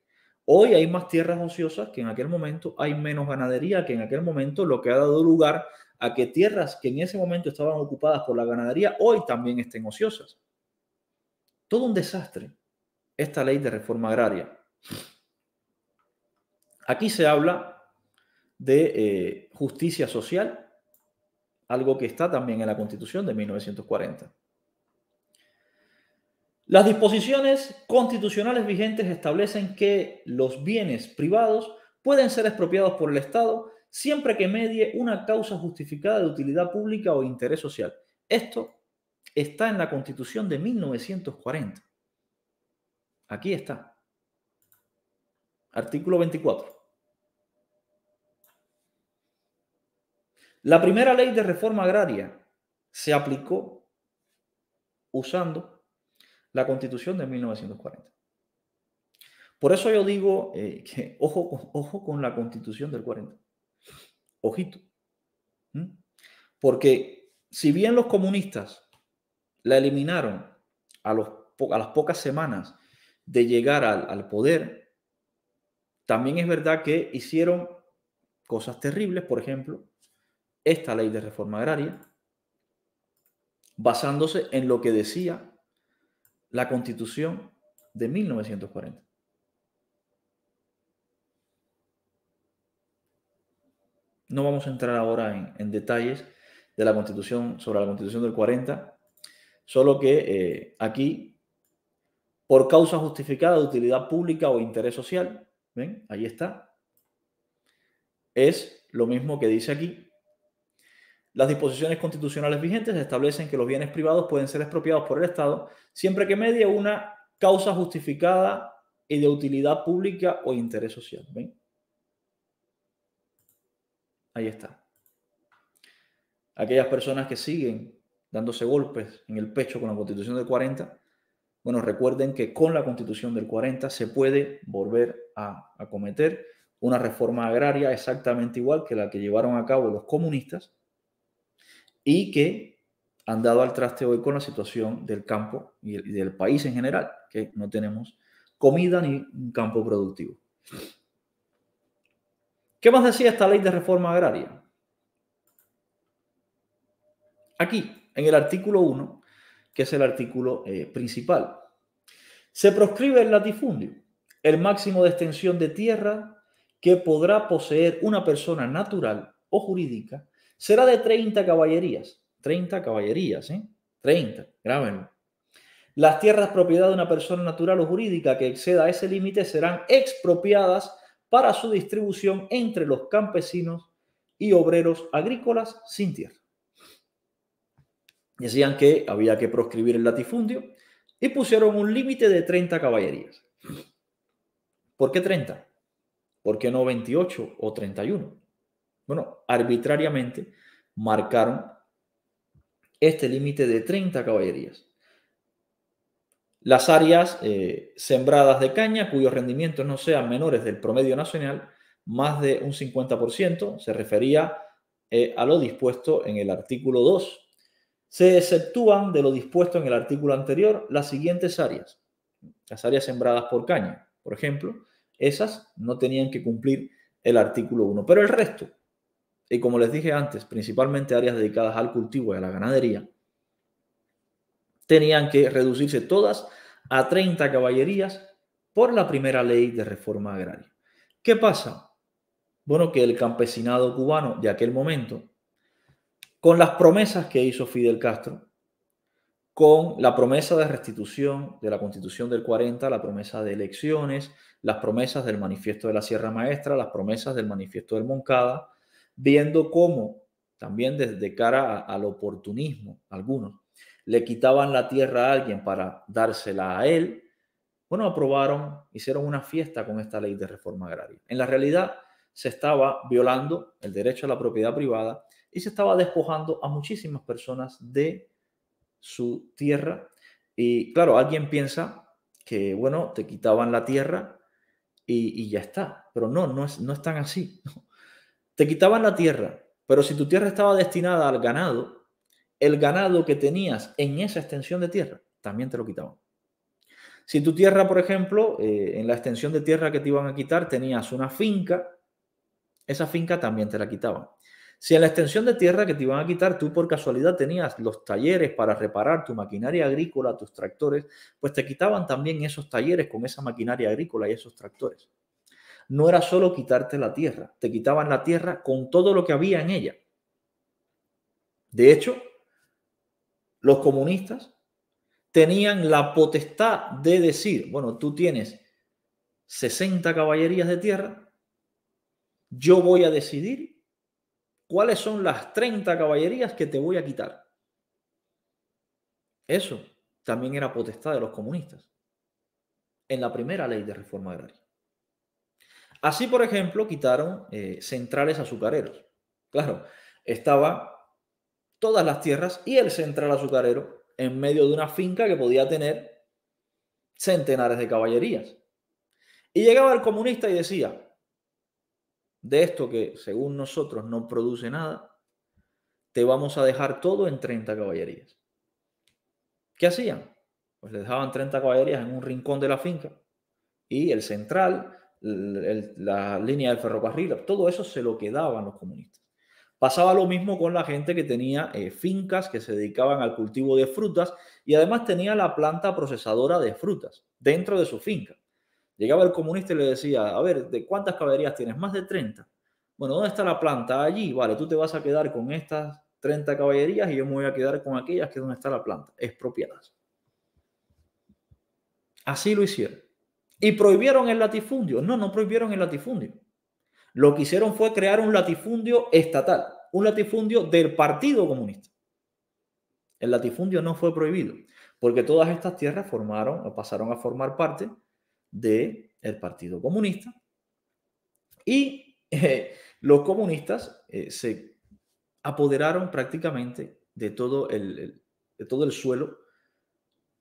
Hoy hay más tierras ociosas que en aquel momento, hay menos ganadería que en aquel momento, lo que ha dado lugar a que tierras que en ese momento estaban ocupadas por la ganadería hoy también estén ociosas. Todo un desastre esta ley de reforma agraria. Aquí se habla de eh, justicia social, algo que está también en la Constitución de 1940. Las disposiciones constitucionales vigentes establecen que los bienes privados pueden ser expropiados por el Estado siempre que medie una causa justificada de utilidad pública o interés social. Esto está en la Constitución de 1940. Aquí está. Artículo 24. La primera ley de reforma agraria se aplicó usando la constitución de 1940. Por eso yo digo eh, que ojo, ojo con la constitución del 40. Ojito. Porque si bien los comunistas la eliminaron a, las pocas semanas de llegar al poder, también es verdad que hicieron cosas terribles, por ejemplo, esta ley de reforma agraria basándose en lo que decía la constitución de 1940. No vamos a entrar ahora en, detalles de la constitución, sobre la constitución del 40, solo que eh, aquí, por causa justificada de utilidad pública o interés social, ¿ven? Ahí está. Es lo mismo que dice aquí, las disposiciones constitucionales vigentes establecen que los bienes privados pueden ser expropiados por el Estado siempre que medie una causa justificada y de utilidad pública o interés social. Ahí está. Aquellas personas que siguen dándose golpes en el pecho con la constitución del 40, bueno, recuerden que con la constitución del 40 se puede volver a acometer una reforma agraria exactamente igual que la que llevaron a cabo los comunistas y que han dado al traste hoy con la situación del campo y, del país en general, que no tenemos comida ni un campo productivo. ¿Qué más decía esta ley de reforma agraria? Aquí, en el artículo 1, que es el artículo eh, principal, se proscribe el latifundio, el máximo de extensión de tierra que podrá poseer una persona natural o jurídica será de 30 caballerías. 30 caballerías, ¿eh? 30, grábenlo. Las tierras propiedad de una persona natural o jurídica que exceda ese límite serán expropiadas para su distribución entre los campesinos y obreros agrícolas sin tierra. Decían que había que proscribir el latifundio y pusieron un límite de 30 caballerías. ¿Por qué 30? ¿Por qué no 28 o 31? bueno, arbitrariamente marcaron este límite de 30 caballerías. Las áreas eh, sembradas de caña cuyos rendimientos no sean menores del promedio nacional, más de un 50%, se refería eh, a lo dispuesto en el artículo 2. Se exceptúan de lo dispuesto en el artículo anterior las siguientes áreas. Las áreas sembradas por caña, por ejemplo, esas no tenían que cumplir el artículo 1, pero el resto, y como les dije antes, principalmente áreas dedicadas al cultivo y a la ganadería, tenían que reducirse todas a 30 caballerías por la primera ley de reforma agraria. ¿Qué pasa? Bueno, que el campesinado cubano de aquel momento, con las promesas que hizo Fidel Castro, con la promesa de restitución de la constitución del 40, la promesa de elecciones, las promesas del manifiesto de la Sierra Maestra, las promesas del manifiesto del Moncada, viendo cómo, también desde cara al oportunismo, algunos, le quitaban la tierra a alguien para dársela a él, bueno, aprobaron, hicieron una fiesta con esta ley de reforma agraria. En la realidad se estaba violando el derecho a la propiedad privada y se estaba despojando a muchísimas personas de su tierra. Y claro, alguien piensa que, bueno, te quitaban la tierra y, ya está, pero no, no es, no es tan así. ¿no? Te quitaban la tierra, pero si tu tierra estaba destinada al ganado, el ganado que tenías en esa extensión de tierra también te lo quitaban. Si tu tierra, por ejemplo, eh, en la extensión de tierra que te iban a quitar tenías una finca, esa finca también te la quitaban. Si en la extensión de tierra que te iban a quitar tú por casualidad tenías los talleres para reparar tu maquinaria agrícola, tus tractores, pues te quitaban también esos talleres con esa maquinaria agrícola y esos tractores no era solo quitarte la tierra, te quitaban la tierra con todo lo que había en ella. De hecho, los comunistas tenían la potestad de decir, bueno, tú tienes 60 caballerías de tierra, yo voy a decidir cuáles son las 30 caballerías que te voy a quitar. Eso también era potestad de los comunistas en la primera ley de reforma agraria. Así, por ejemplo, quitaron eh, centrales azucareros. Claro, estaba todas las tierras y el central azucarero en medio de una finca que podía tener centenares de caballerías. Y llegaba el comunista y decía, de esto que según nosotros no produce nada, te vamos a dejar todo en 30 caballerías. ¿Qué hacían? Pues le dejaban 30 caballerías en un rincón de la finca y el central la línea del ferrocarril, todo eso se lo quedaban los comunistas. Pasaba lo mismo con la gente que tenía eh, fincas que se dedicaban al cultivo de frutas y además tenía la planta procesadora de frutas dentro de su finca. Llegaba el comunista y le decía, a ver, ¿de cuántas caballerías tienes? Más de 30. Bueno, ¿dónde está la planta? Allí, vale, tú te vas a quedar con estas 30 caballerías y yo me voy a quedar con aquellas que donde está la planta, expropiadas. Así lo hicieron. Y prohibieron el latifundio. No, no prohibieron el latifundio. Lo que hicieron fue crear un latifundio estatal, un latifundio del Partido Comunista. El latifundio no fue prohibido, porque todas estas tierras formaron o pasaron a formar parte del el Partido Comunista. Y eh, los comunistas eh, se apoderaron prácticamente de todo de todo el suelo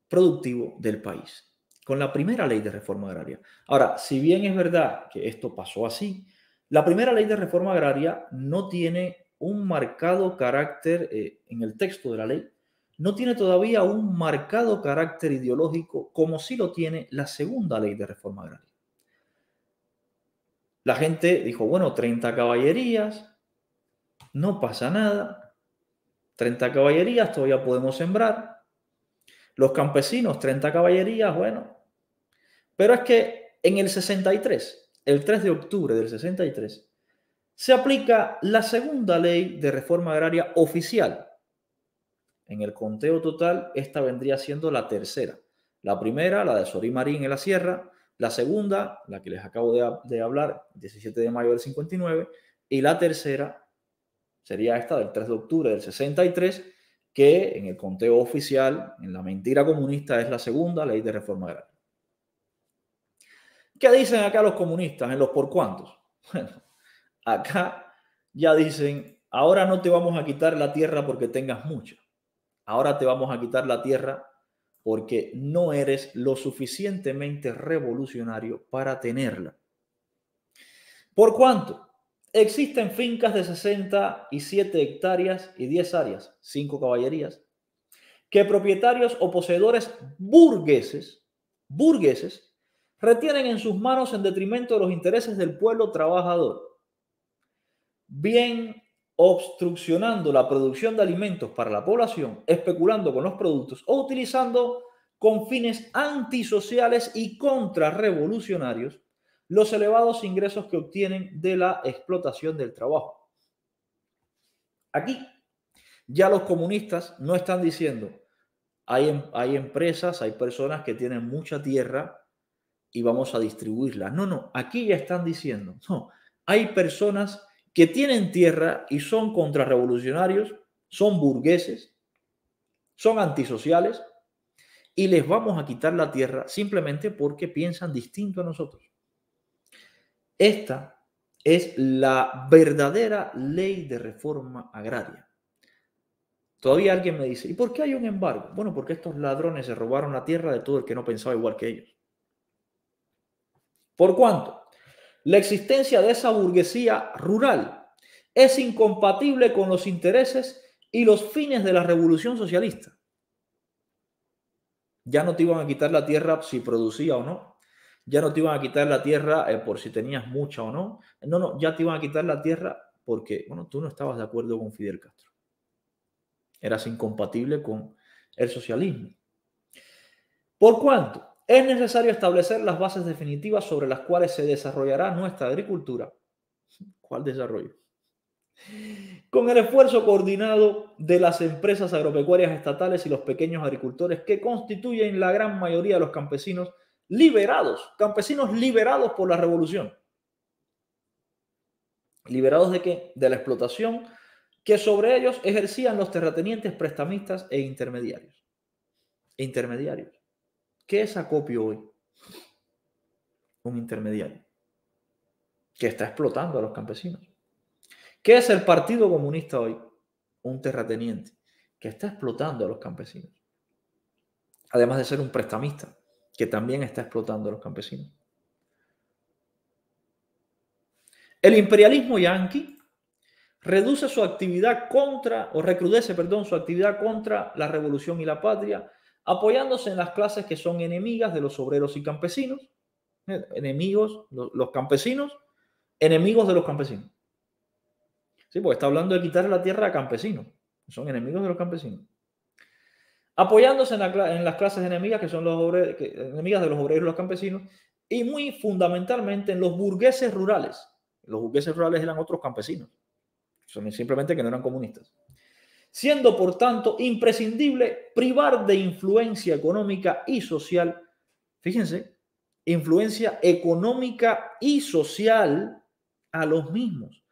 productivo del país con la primera ley de reforma agraria. Ahora, si bien es verdad que esto pasó así, la primera ley de reforma agraria no tiene un marcado carácter eh, en el texto de la ley, no tiene todavía un marcado carácter ideológico como sí lo tiene la segunda ley de reforma agraria. La gente dijo, bueno, 30 caballerías, no pasa nada, 30 caballerías todavía podemos sembrar. Los campesinos, 30 caballerías, bueno, pero es que en el 63, el 3 de octubre del 63, se aplica la segunda ley de reforma agraria oficial. En el conteo total, esta vendría siendo la tercera. La primera, la de Sorí Marín en la Sierra. La segunda, la que les acabo de, de hablar, 17 de mayo del 59. Y la tercera sería esta del 3 de octubre del 63, que en el conteo oficial, en la mentira comunista, es la segunda ley de reforma agraria. ¿Qué dicen acá los comunistas en los por cuantos? *laughs* Bueno, acá ya dicen, ahora no te vamos a quitar la tierra porque tengas mucha. Ahora te vamos a quitar la tierra porque no eres lo suficientemente revolucionario para tenerla. ¿Por cuánto? Existen fincas de 67 hectáreas y 10 áreas, 5 caballerías, que propietarios o poseedores burgueses, burgueses, retienen en sus manos en detrimento de los intereses del pueblo trabajador, bien obstruccionando la producción de alimentos para la población, especulando con los productos o utilizando con fines antisociales y contrarrevolucionarios los elevados ingresos que obtienen de la explotación del trabajo. Aquí ya los comunistas no están diciendo, hay, em, hay empresas, hay personas que tienen mucha tierra, y vamos a distribuirlas. No, no, aquí ya están diciendo, no, hay personas que tienen tierra y son contrarrevolucionarios, son burgueses, son antisociales y les vamos a quitar la tierra simplemente porque piensan distinto a nosotros. Esta es la verdadera ley de reforma agraria. Todavía alguien me dice, ¿y por qué hay un embargo? Bueno, porque estos ladrones se robaron la tierra de todo el que no pensaba igual que ellos. Por cuanto, la existencia de esa burguesía rural es incompatible con los intereses y los fines de la revolución socialista. Ya no te iban a quitar la tierra si producía o no. Ya no te iban a quitar la tierra eh, por si tenías mucha o no. No, no, ya te iban a quitar la tierra porque, bueno, tú no estabas de acuerdo con Fidel Castro. Eras incompatible con el socialismo. Por cuánto? Es necesario establecer las bases definitivas sobre las cuales se desarrollará nuestra agricultura. ¿Cuál desarrollo? Con el esfuerzo coordinado de las empresas agropecuarias estatales y los pequeños agricultores que constituyen la gran mayoría de los campesinos liberados, campesinos liberados por la revolución. ¿Liberados de qué? De la explotación que sobre ellos ejercían los terratenientes prestamistas e intermediarios. E intermediarios. ¿Qué es acopio hoy? Un intermediario que está explotando a los campesinos. ¿Qué es el Partido Comunista hoy? Un terrateniente que está explotando a los campesinos. Además de ser un prestamista que también está explotando a los campesinos. El imperialismo yanqui reduce su actividad contra, o recrudece, perdón, su actividad contra la revolución y la patria, apoyándose en las clases que son enemigas de los obreros y campesinos, ¿eh? enemigos, los, campesinos, enemigos de los campesinos. Sí, porque está hablando de quitarle la tierra a campesinos, son enemigos de los campesinos. Apoyándose en, las clases enemigas que son los obreros, enemigas de los obreros y los campesinos, y muy fundamentalmente en los burgueses rurales. Los burgueses rurales eran otros campesinos, son simplemente que no eran comunistas siendo por tanto imprescindible privar de influencia económica y social, fíjense, influencia económica y social a los mismos.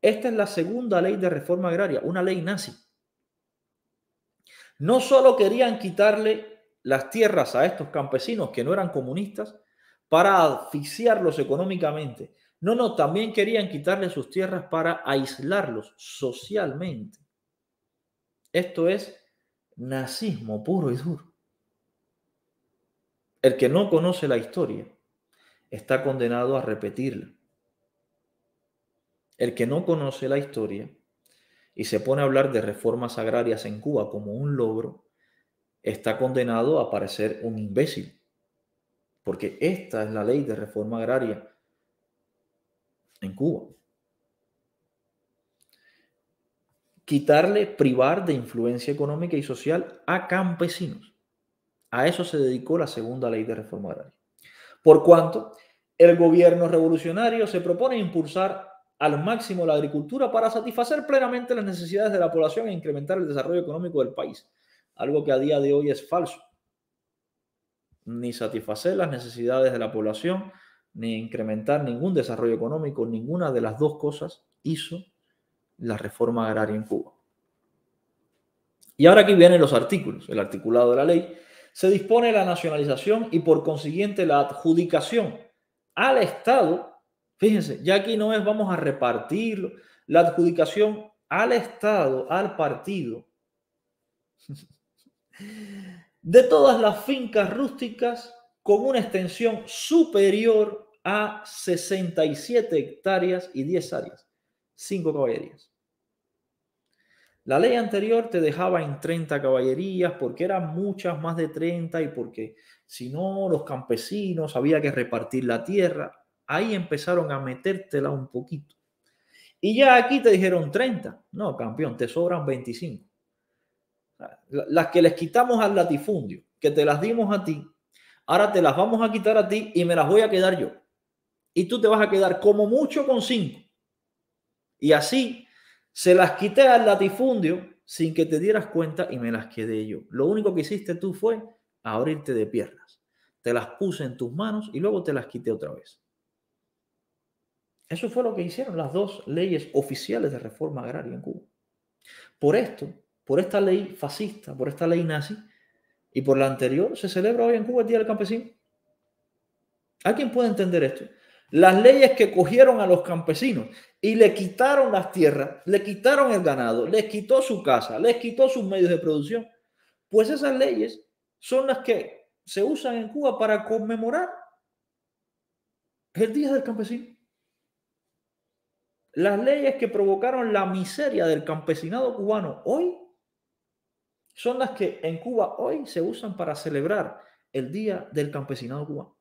Esta es la segunda ley de reforma agraria, una ley nazi. No solo querían quitarle las tierras a estos campesinos que no eran comunistas para asfixiarlos económicamente. No, no, también querían quitarle sus tierras para aislarlos socialmente. Esto es nazismo puro y duro. El que no conoce la historia está condenado a repetirla. El que no conoce la historia y se pone a hablar de reformas agrarias en Cuba como un logro, está condenado a parecer un imbécil. Porque esta es la ley de reforma agraria en Cuba. quitarle, privar de influencia económica y social a campesinos. A eso se dedicó la segunda ley de reforma agraria. Por cuanto el gobierno revolucionario se propone impulsar al máximo la agricultura para satisfacer plenamente las necesidades de la población e incrementar el desarrollo económico del país, algo que a día de hoy es falso. Ni satisfacer las necesidades de la población, ni incrementar ningún desarrollo económico, ninguna de las dos cosas hizo la reforma agraria en Cuba. Y ahora aquí vienen los artículos, el articulado de la ley. Se dispone la nacionalización y por consiguiente la adjudicación al Estado. Fíjense, ya aquí no es vamos a repartirlo, la adjudicación al Estado, al partido, *laughs* de todas las fincas rústicas con una extensión superior a 67 hectáreas y 10 áreas. 5 caballerías. La ley anterior te dejaba en 30 caballerías porque eran muchas más de 30 y porque si no los campesinos había que repartir la tierra. Ahí empezaron a metértela un poquito. Y ya aquí te dijeron 30. No, campeón, te sobran 25. Las que les quitamos al latifundio, que te las dimos a ti, ahora te las vamos a quitar a ti y me las voy a quedar yo. Y tú te vas a quedar como mucho con cinco. Y así se las quité al latifundio sin que te dieras cuenta y me las quedé yo. Lo único que hiciste tú fue abrirte de piernas. Te las puse en tus manos y luego te las quité otra vez. Eso fue lo que hicieron las dos leyes oficiales de reforma agraria en Cuba. Por esto, por esta ley fascista, por esta ley nazi y por la anterior, se celebra hoy en Cuba el Día del Campesino. quién puede entender esto? las leyes que cogieron a los campesinos y le quitaron las tierras, le quitaron el ganado, les quitó su casa, les quitó sus medios de producción. Pues esas leyes son las que se usan en Cuba para conmemorar el Día del Campesino. Las leyes que provocaron la miseria del campesinado cubano hoy son las que en Cuba hoy se usan para celebrar el Día del Campesinado cubano.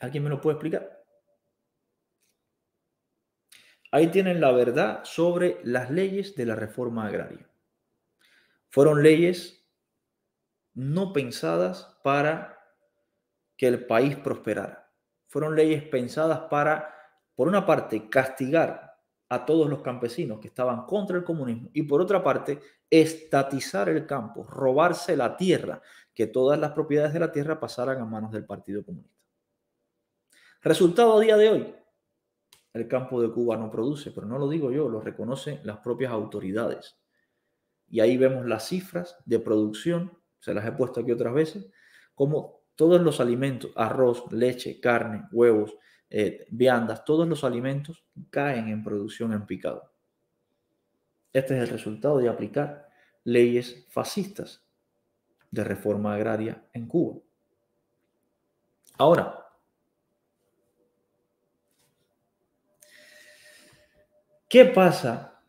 ¿Alguien me lo puede explicar? Ahí tienen la verdad sobre las leyes de la reforma agraria. Fueron leyes no pensadas para que el país prosperara. Fueron leyes pensadas para, por una parte, castigar a todos los campesinos que estaban contra el comunismo y por otra parte, estatizar el campo, robarse la tierra, que todas las propiedades de la tierra pasaran a manos del Partido Comunista. Resultado a día de hoy, el campo de Cuba no produce, pero no lo digo yo, lo reconocen las propias autoridades. Y ahí vemos las cifras de producción, se las he puesto aquí otras veces, como todos los alimentos, arroz, leche, carne, huevos, eh, viandas, todos los alimentos caen en producción en picado. Este es el resultado de aplicar leyes fascistas de reforma agraria en Cuba. Ahora, ¿Qué pasa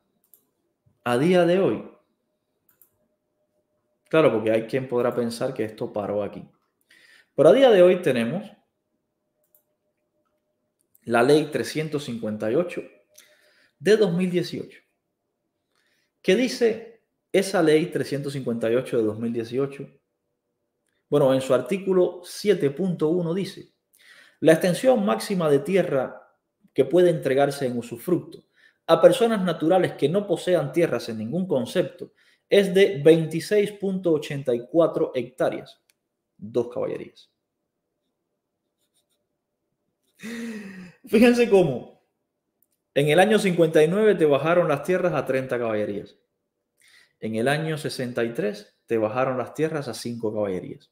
a día de hoy? Claro, porque hay quien podrá pensar que esto paró aquí. Pero a día de hoy tenemos la ley 358 de 2018. ¿Qué dice esa ley 358 de 2018? Bueno, en su artículo 7.1 dice, la extensión máxima de tierra que puede entregarse en usufructo a personas naturales que no posean tierras en ningún concepto es de 26.84 hectáreas. Dos caballerías. Fíjense cómo en el año 59 te bajaron las tierras a 30 caballerías. En el año 63 te bajaron las tierras a 5 caballerías.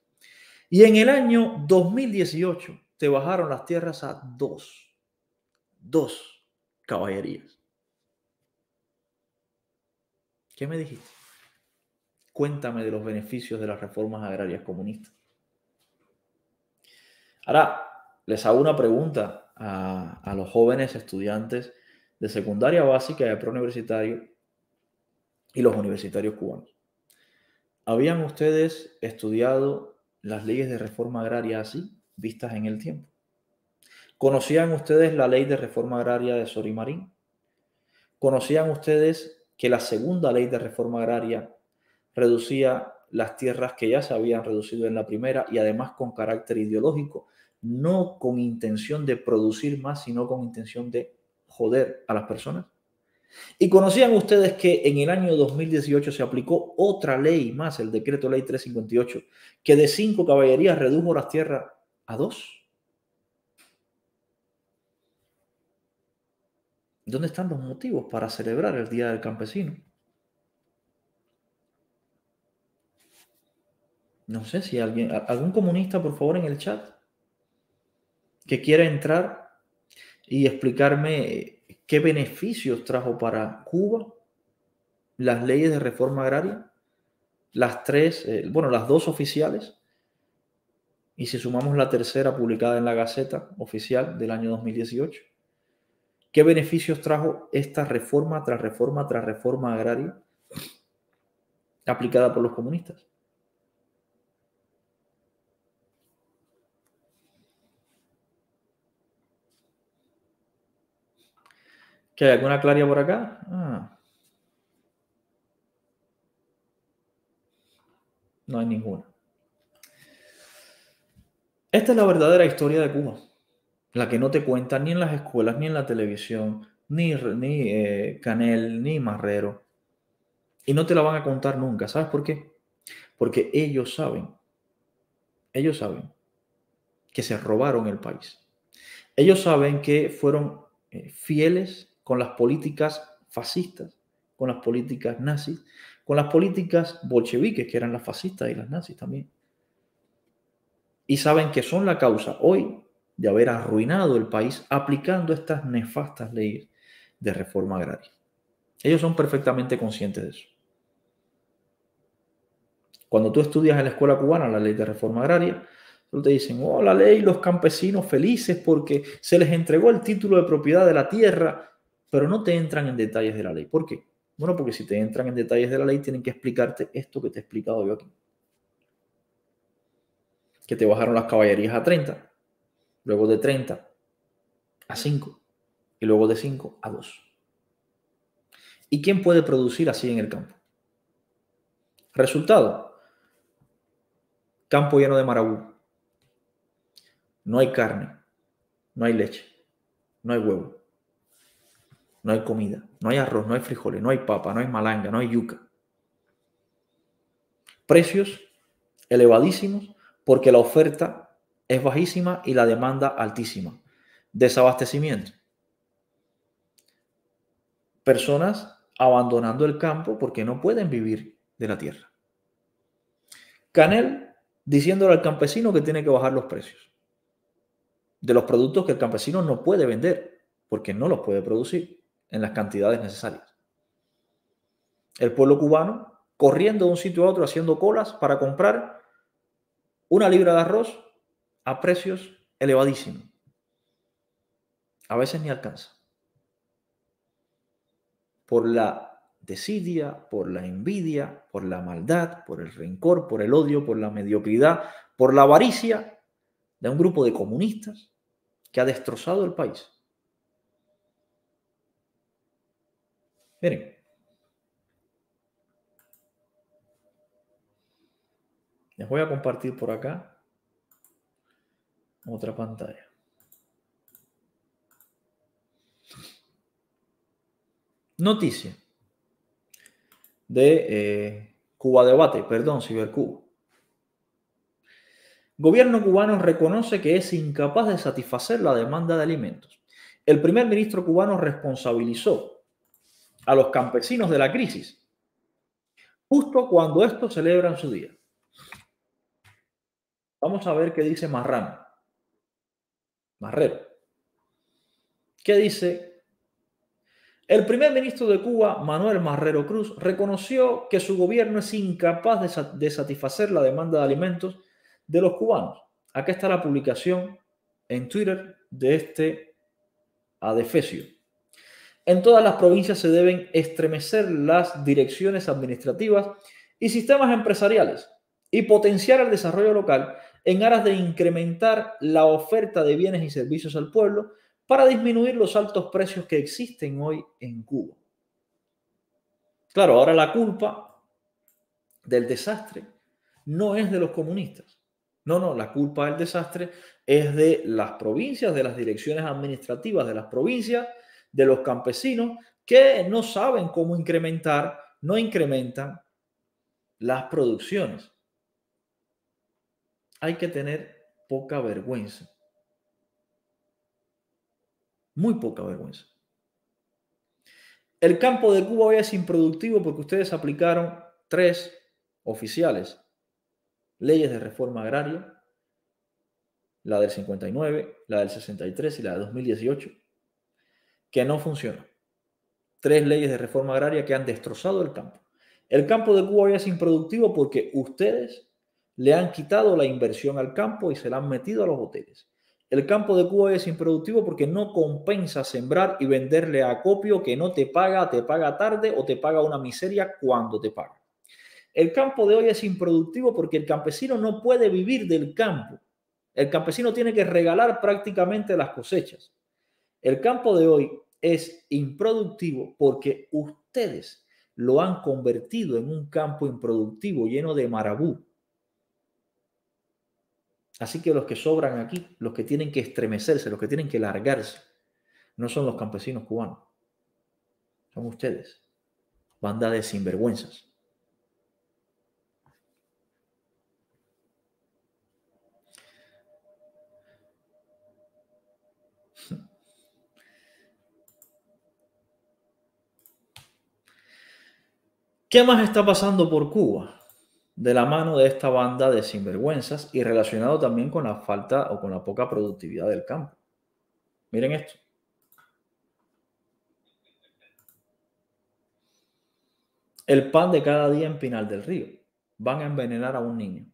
Y en el año 2018 te bajaron las tierras a 2. Dos, caballerías. ¿Qué me dijiste? Cuéntame de los beneficios de las reformas agrarias comunistas. Ahora, les hago una pregunta a, los jóvenes estudiantes de secundaria básica y de preuniversitario y los universitarios cubanos. ¿Habían ustedes estudiado las leyes de reforma agraria así, vistas en el tiempo? ¿Conocían ustedes la ley de reforma agraria de Sorimarín? ¿Conocían ustedes que la segunda ley de reforma agraria reducía las tierras que ya se habían reducido en la primera y además con carácter ideológico, no con intención de producir más, sino con intención de joder a las personas. Y conocían ustedes que en el año 2018 se aplicó otra ley más, el decreto ley 358, que de cinco caballerías redujo las tierras a dos. ¿Dónde están los motivos para celebrar el Día del Campesino? No sé si alguien, algún comunista, por favor, en el chat, que quiera entrar y explicarme eh, qué beneficios trajo para Cuba las leyes de reforma agraria, las tres, eh, bueno, las dos oficiales, y si sumamos la tercera publicada en la Gaceta Oficial del año 2018. ¿Qué beneficios trajo esta reforma tras reforma tras reforma agraria aplicada por los comunistas? ¿Qué? hay alguna claria por acá? Ah. No hay ninguna. Esta es la verdadera historia de Cuba la que no te cuentan ni en las escuelas, ni en la televisión, ni, ni eh, Canel, ni Marrero. Y no te la van a contar nunca. ¿Sabes por qué? Porque ellos saben, ellos saben que se robaron el país. Ellos saben que fueron eh, fieles con las políticas fascistas, con las políticas nazis, con las políticas bolcheviques, que eran las fascistas y las nazis también. Y saben que son la causa hoy de haber arruinado el país aplicando estas nefastas leyes de reforma agraria. Ellos son perfectamente conscientes de eso. Cuando tú estudias en la escuela cubana la ley de reforma agraria, te dicen, oh, la ley, los campesinos felices porque se les entregó el título de propiedad de la tierra, pero no te entran en detalles de la ley. ¿Por qué? Bueno, porque si te entran en detalles de la ley, tienen que explicarte esto que te he explicado yo aquí. Que te bajaron las caballerías a 30, luego de 30 a 5 y luego de 5 a 2. ¿Y quién puede producir así en el campo? Resultado, campo lleno de marabú. No hay carne, no hay leche, no hay huevo, no hay comida, no hay arroz, no hay frijoles, no hay papa, no hay malanga, no hay yuca. Precios elevadísimos porque la oferta es bajísima y la demanda altísima. Desabastecimiento. Personas abandonando el campo porque no pueden vivir de la tierra. Canel diciéndole al campesino que tiene que bajar los precios de los productos que el campesino no puede vender porque no los puede producir en las cantidades necesarias. El pueblo cubano corriendo de un sitio a otro haciendo colas para comprar una libra de arroz a precios elevadísimos. A veces ni alcanza. Por la desidia, por la envidia, por la maldad, por el rencor, por el odio, por la mediocridad, por la avaricia de un grupo de comunistas que ha destrozado el país. Miren, les voy a compartir por acá otra pantalla. Noticia de eh, Cuba Debate, perdón, Cibercuba. Gobierno cubano reconoce que es incapaz de satisfacer la demanda de alimentos. El primer ministro cubano responsabilizó a los campesinos de la crisis justo cuando estos celebran su día. Vamos a ver qué dice Marrano. Marrero, ¿Qué dice, el primer ministro de Cuba, Manuel Marrero Cruz, reconoció que su gobierno es incapaz de, satisfacer la demanda de alimentos de los cubanos. Aquí está la publicación en Twitter de este adefesio. En todas las provincias se deben estremecer las direcciones administrativas y sistemas empresariales y potenciar el desarrollo local en aras de incrementar la oferta de bienes y servicios al pueblo para disminuir los altos precios que existen hoy en Cuba. Claro, ahora la culpa del desastre no es de los comunistas. No, no, la culpa del desastre es de las provincias, de las direcciones administrativas de las provincias, de los campesinos, que no saben cómo incrementar, no incrementan las producciones hay que tener poca vergüenza. Muy poca vergüenza. El campo de Cuba hoy es improductivo porque ustedes aplicaron tres oficiales leyes de reforma agraria, la del 59, la del 63 y la de 2018, que no funcionan. Tres leyes de reforma agraria que han destrozado el campo. El campo de Cuba hoy es improductivo porque ustedes le han quitado la inversión al campo y se la han metido a los hoteles. El campo de Cuba es improductivo porque no compensa sembrar y venderle a acopio que no te paga, te paga tarde o te paga una miseria cuando te paga. El campo de hoy es improductivo porque el campesino no puede vivir del campo. El campesino tiene que regalar prácticamente las cosechas. El campo de hoy es improductivo porque ustedes lo han convertido en un campo improductivo lleno de marabú, Así que los que sobran aquí, los que tienen que estremecerse, los que tienen que largarse, no son los campesinos cubanos, son ustedes, banda de sinvergüenzas. ¿Qué más está pasando por Cuba? de la mano de esta banda de sinvergüenzas y relacionado también con la falta o con la poca productividad del campo. Miren esto. El pan de cada día en Pinal del Río. Van a envenenar a un niño.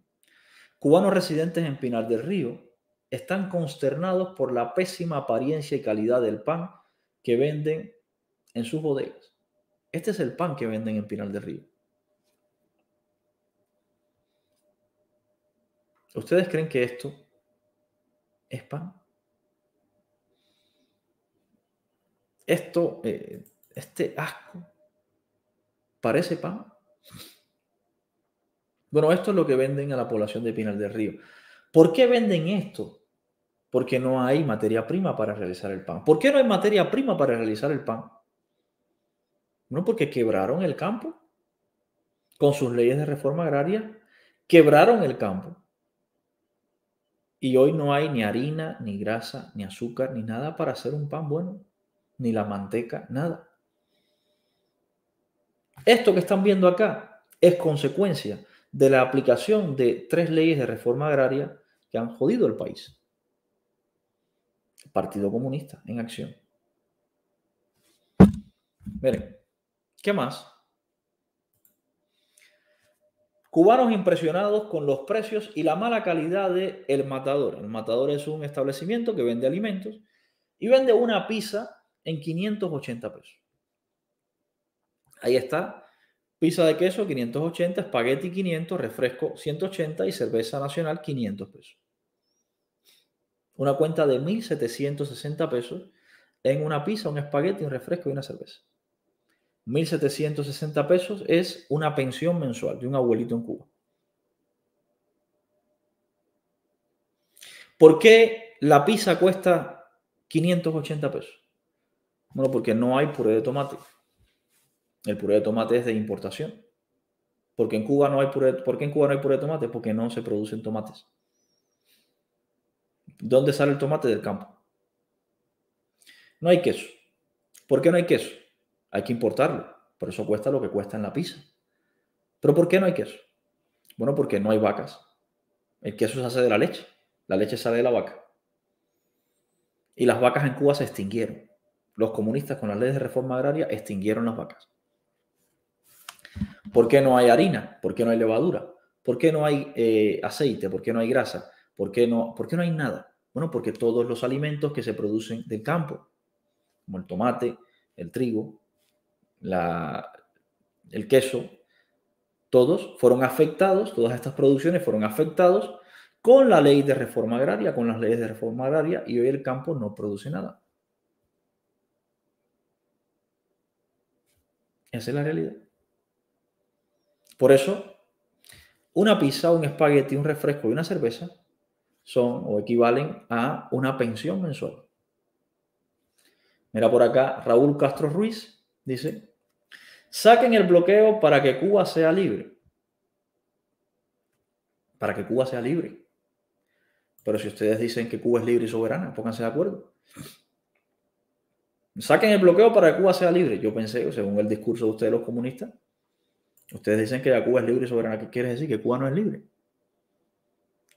Cubanos residentes en Pinal del Río están consternados por la pésima apariencia y calidad del pan que venden en sus bodegas. Este es el pan que venden en Pinal del Río. ¿Ustedes creen que esto es pan? Esto, eh, este asco, parece pan. Bueno, esto es lo que venden a la población de Pinal del Río. ¿Por qué venden esto? Porque no hay materia prima para realizar el pan. ¿Por qué no hay materia prima para realizar el pan? No porque quebraron el campo con sus leyes de reforma agraria, quebraron el campo. Y hoy no hay ni harina, ni grasa, ni azúcar, ni nada para hacer un pan bueno, ni la manteca, nada. Esto que están viendo acá es consecuencia de la aplicación de tres leyes de reforma agraria que han jodido el país. Partido Comunista en acción. Miren, ¿qué más? Cubanos impresionados con los precios y la mala calidad de El Matador. El Matador es un establecimiento que vende alimentos y vende una pizza en 580 pesos. Ahí está. Pizza de queso 580, espagueti 500, refresco 180 y cerveza nacional 500 pesos. Una cuenta de 1.760 pesos en una pizza, un espagueti, un refresco y una cerveza. 1.760 pesos es una pensión mensual de un abuelito en Cuba. ¿Por qué la pizza cuesta 580 pesos? Bueno, porque no hay puré de tomate. El puré de tomate es de importación. Porque en Cuba no hay puré, ¿Por qué en Cuba no hay puré de tomate? Porque no se producen tomates. ¿Dónde sale el tomate? Del campo. No hay queso. ¿Por qué no hay queso? Hay que importarlo. Por eso cuesta lo que cuesta en la pizza. ¿Pero por qué no hay queso? Bueno, porque no hay vacas. El queso se hace de la leche. La leche sale de la vaca. Y las vacas en Cuba se extinguieron. Los comunistas con las leyes de reforma agraria extinguieron las vacas. ¿Por qué no hay harina? ¿Por qué no hay levadura? ¿Por qué no hay eh, aceite? ¿Por qué no hay grasa? ¿Por no, ¿Por qué no hay nada? Bueno, porque todos los alimentos que se producen del campo, como el tomate, el trigo, el queso, todos fueron afectados, todas estas producciones fueron afectados con la ley de reforma agraria, con las leyes de reforma agraria, y hoy el campo no produce nada. Esa es la realidad. Por eso, una pizza, un espagueti, un refresco y una cerveza son o equivalen a una pensión mensual. Mira por acá, Raúl Castro Ruiz dice, Saquen el bloqueo para que Cuba sea libre. Para que Cuba sea libre. Pero si ustedes dicen que Cuba es libre y soberana, pónganse de acuerdo. Saquen el bloqueo para que Cuba sea libre. Yo pensé, según el discurso de ustedes los comunistas, ustedes dicen que Cuba es libre y soberana. ¿Qué quiere decir? Que Cuba no es libre.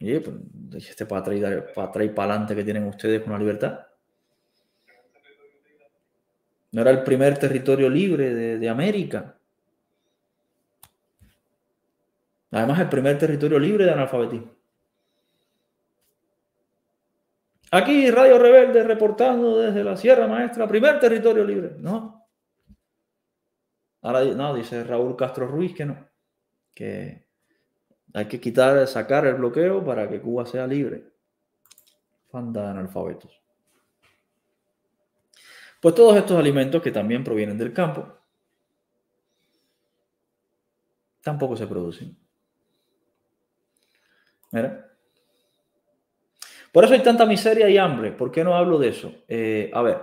Y pues, este para atrás y para adelante que tienen ustedes con la libertad. No era el primer territorio libre de, América. Además, el primer territorio libre de analfabetismo. Aquí Radio Rebelde reportando desde la Sierra Maestra, primer territorio libre. No. Ahora no, dice Raúl Castro Ruiz que no. Que hay que quitar, sacar el bloqueo para que Cuba sea libre. Fanda de analfabetos. Pues todos estos alimentos que también provienen del campo tampoco se producen. Por eso hay tanta miseria y hambre. ¿Por qué no hablo de eso? Eh, a ver,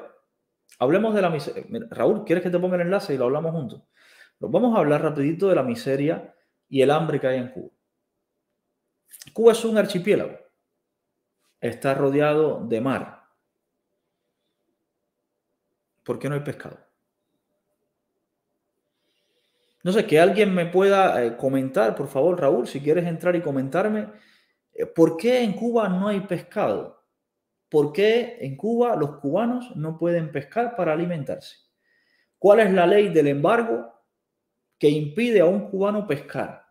hablemos de la miseria. Raúl, ¿quieres que te ponga el enlace y lo hablamos juntos? vamos a hablar rapidito de la miseria y el hambre que hay en Cuba. Cuba es un archipiélago. Está rodeado de mar. ¿Por qué no hay pescado? No sé, que alguien me pueda eh, comentar, por favor, Raúl, si quieres entrar y comentarme, eh, ¿por qué en Cuba no hay pescado? ¿Por qué en Cuba los cubanos no pueden pescar para alimentarse? ¿Cuál es la ley del embargo que impide a un cubano pescar?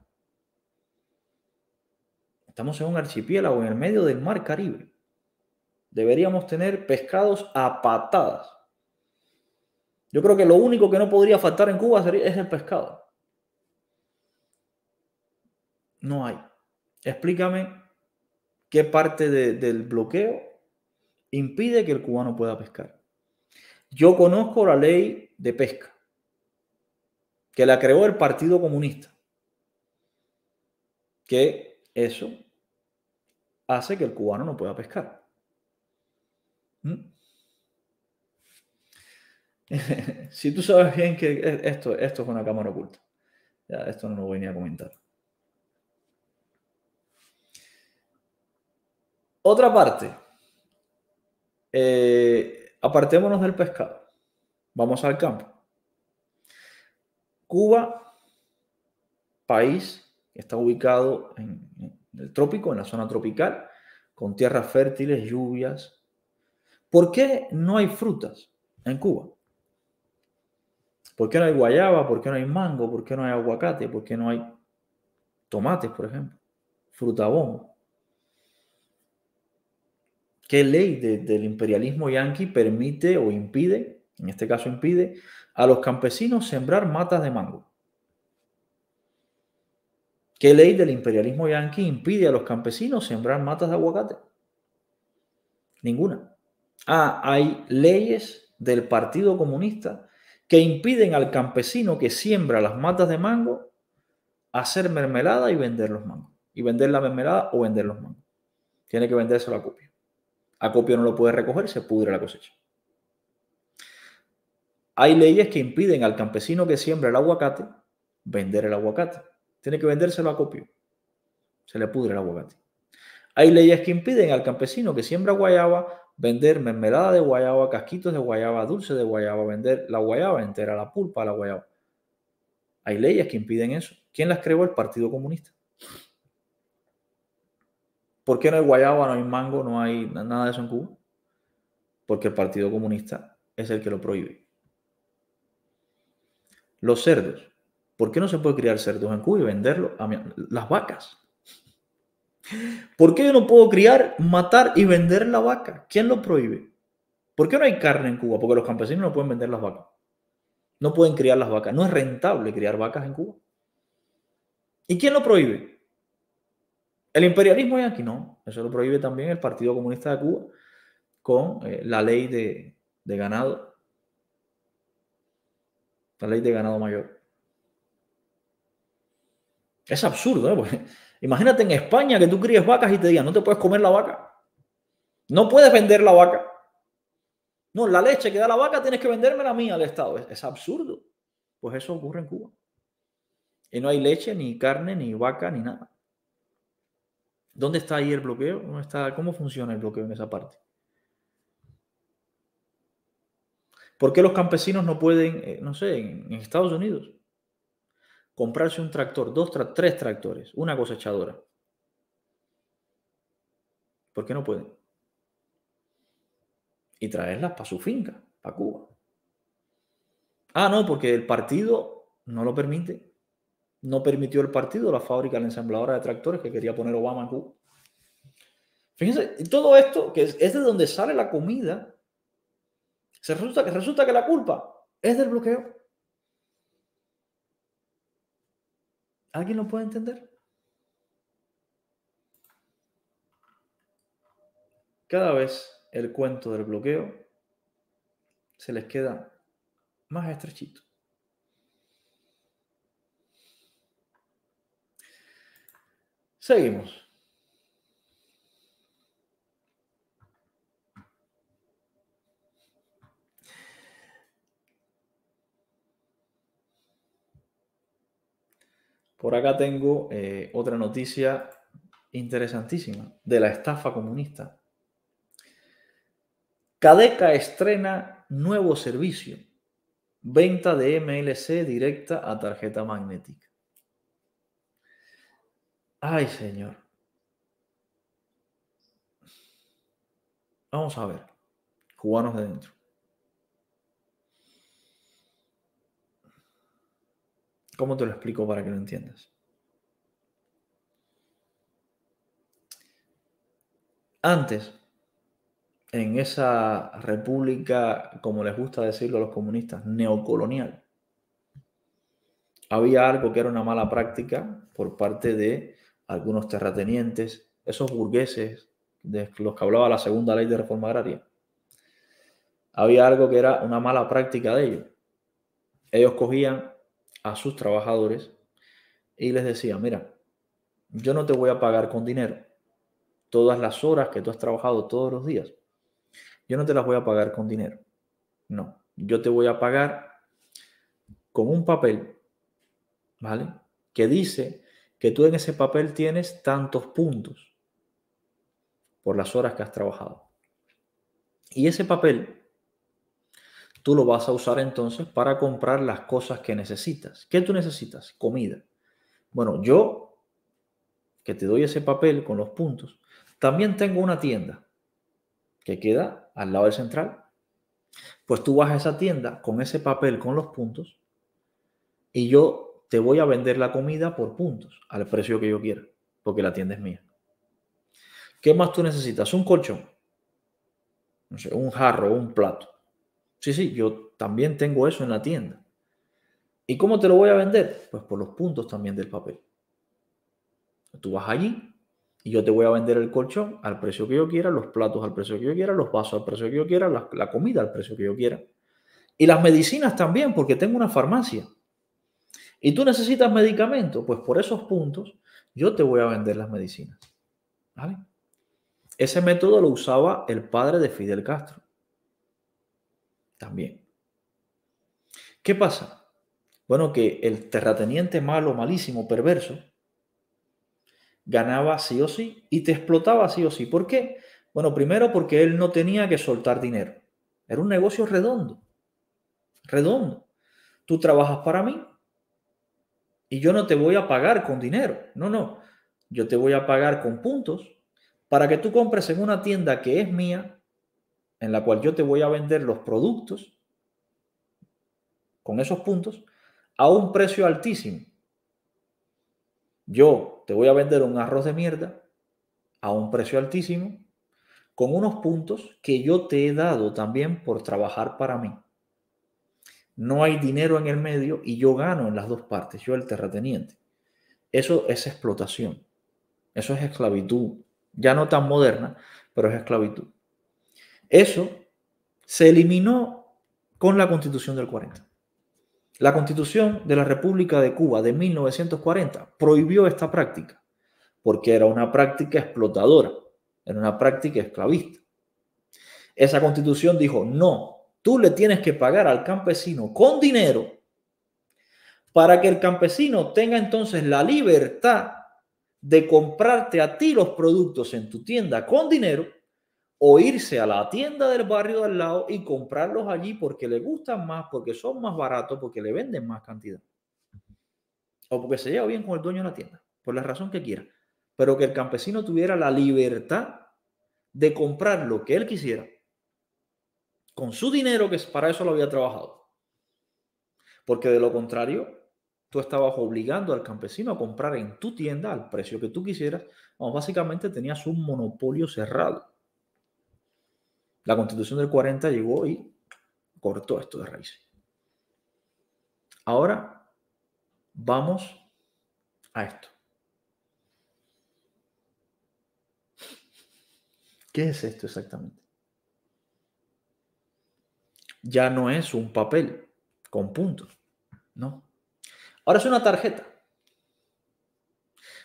Estamos en un archipiélago en el medio del mar Caribe. Deberíamos tener pescados a patadas. Yo creo que lo único que no podría faltar en Cuba sería, es el pescado. No hay. Explícame qué parte del bloqueo impide que el cubano pueda pescar. Yo conozco la ley de pesca, que la creó el Partido Comunista, que eso hace que el cubano no pueda pescar. ¿Mm? *laughs* si tú sabes bien que esto, esto es una cámara oculta. Ya, esto no lo voy ni a comentar. Otra parte. Eh, apartémonos del pescado. Vamos al campo. Cuba, país que está ubicado en, en el trópico, en la zona tropical, con tierras fértiles, lluvias. ¿Por qué no hay frutas en Cuba? ¿Por qué no hay guayaba? ¿Por qué no hay mango? ¿Por qué no hay aguacate? ¿Por qué no hay tomates, por ejemplo? Frutabón. ¿Qué ley del imperialismo yanqui permite o impide, en este caso impide, a los campesinos sembrar matas de mango? ¿Qué ley del imperialismo yanqui impide a los campesinos sembrar matas de aguacate? Ninguna. Ah, hay leyes del Partido Comunista que impiden al campesino que siembra las matas de mango hacer mermelada y vender los mangos. Y vender la mermelada o vender los mangos. Tiene que vendérselo a copio. A copio no lo puede recoger, se pudre la cosecha. Hay leyes que impiden al campesino que siembra el aguacate vender el aguacate. Tiene que vendérselo a copio. Se le pudre el aguacate. Hay leyes que impiden al campesino que siembra guayaba vender mermelada de guayaba, casquitos de guayaba, dulce de guayaba, vender la guayaba entera, la pulpa de la guayaba. Hay leyes que impiden eso. ¿Quién las creó? El Partido Comunista. ¿Por qué no hay guayaba, no hay mango, no hay nada de eso en Cuba? Porque el Partido Comunista es el que lo prohíbe. Los cerdos. ¿Por qué no se puede criar cerdos en Cuba y venderlo a las vacas? ¿Por qué yo no puedo criar, matar y vender la vaca? ¿Quién lo prohíbe? ¿Por qué no hay carne en Cuba? Porque los campesinos no pueden vender las vacas. No pueden criar las vacas. No es rentable criar vacas en Cuba. ¿Y quién lo prohíbe? El imperialismo es aquí, no. Eso lo prohíbe también el Partido Comunista de Cuba con eh, la ley de, ganado. La ley de ganado mayor. Es absurdo, ¿eh? Imagínate en España que tú críes vacas y te digan, no te puedes comer la vaca. No puedes vender la vaca. No, la leche que da la vaca tienes que venderme la mía al Estado. Es, absurdo. Pues eso ocurre en Cuba. Y no hay leche, ni carne, ni vaca, ni nada. ¿Dónde está ahí el bloqueo? está, ¿Cómo funciona el bloqueo en esa parte? ¿Por qué los campesinos no pueden, eh, no sé, en Estados Unidos? comprarse un tractor, dos, tres tractores, una cosechadora. ¿Por qué no pueden? Y traerlas para su finca, para Cuba. Ah, no, porque el partido no lo permite. No permitió el partido la fábrica, la ensambladora de tractores que quería poner Obama en Cuba. Fíjense, todo esto, que es, es de donde sale la comida, se resulta, que resulta que la culpa es del bloqueo. ¿Alguien lo puede entender? Cada vez el cuento del bloqueo se les queda más estrechito. Seguimos. Por acá tengo eh, otra noticia interesantísima de la estafa comunista. Cadeca estrena nuevo servicio, venta de MLC directa a tarjeta magnética. Ay, señor. Vamos a ver, cubanos de dentro. ¿Cómo te lo explico para que lo entiendas? Antes, en esa república, como les gusta decirlo a los comunistas, neocolonial, había algo que era una mala práctica por parte de algunos terratenientes, esos burgueses de los que hablaba la segunda ley de reforma agraria. Había algo que era una mala práctica de ellos. Ellos cogían a sus trabajadores y les decía, mira, yo no te voy a pagar con dinero todas las horas que tú has trabajado todos los días. Yo no te las voy a pagar con dinero. No, yo te voy a pagar con un papel, ¿vale? Que dice que tú en ese papel tienes tantos puntos por las horas que has trabajado. Y ese papel tú lo vas a usar entonces para comprar las cosas que necesitas. ¿Qué tú necesitas? Comida. Bueno, yo, que te doy ese papel con los puntos, también tengo una tienda que queda al lado del central. Pues tú vas a esa tienda con ese papel con los puntos y yo te voy a vender la comida por puntos al precio que yo quiera, porque la tienda es mía. ¿Qué más tú necesitas? Un colchón, no sé, un jarro, un plato Sí, sí, yo también tengo eso en la tienda. ¿Y cómo te lo voy a vender? Pues por los puntos también del papel. Tú vas allí y yo te voy a vender el colchón al precio que yo quiera, los platos al precio que yo quiera, los vasos al precio que yo quiera, la, comida al precio que yo quiera. Y las medicinas también, porque tengo una farmacia. Y tú necesitas medicamentos? pues por esos puntos yo te voy a vender las medicinas. Ese método lo usaba el padre de Fidel Castro también. ¿Qué pasa? Bueno, que el terrateniente malo, malísimo, perverso, ganaba sí o sí y te explotaba sí o sí. ¿Por qué? Bueno, primero porque él no tenía que soltar dinero. Era un negocio redondo. Redondo. Tú trabajas para mí y yo no te voy a pagar con dinero. No, no. Yo te voy a pagar con puntos para que tú compres en una tienda que es mía en la cual yo te voy a vender los productos con esos puntos a un precio altísimo. Yo te voy a vender un arroz de mierda a un precio altísimo con unos puntos que yo te he dado también por trabajar para mí. No hay dinero en el medio y yo gano en las dos partes, yo el terrateniente. Eso es explotación, eso es esclavitud, ya no tan moderna, pero es esclavitud. Eso se eliminó con la constitución del 40. La constitución de la República de Cuba de 1940 prohibió esta práctica porque era una práctica explotadora, era una práctica esclavista. Esa constitución dijo, no, tú le tienes que pagar al campesino con dinero para que el campesino tenga entonces la libertad de comprarte a ti los productos en tu tienda con dinero o irse a la tienda del barrio del al lado y comprarlos allí porque le gustan más, porque son más baratos, porque le venden más cantidad. O porque se lleva bien con el dueño de la tienda, por la razón que quiera. Pero que el campesino tuviera la libertad de comprar lo que él quisiera con su dinero, que para eso lo había trabajado. Porque de lo contrario, tú estabas obligando al campesino a comprar en tu tienda al precio que tú quisieras. básicamente tenías un monopolio cerrado. La constitución del 40 llegó y cortó esto de raíz. Ahora vamos a esto. ¿Qué es esto exactamente? Ya no es un papel con puntos, ¿no? Ahora es una tarjeta.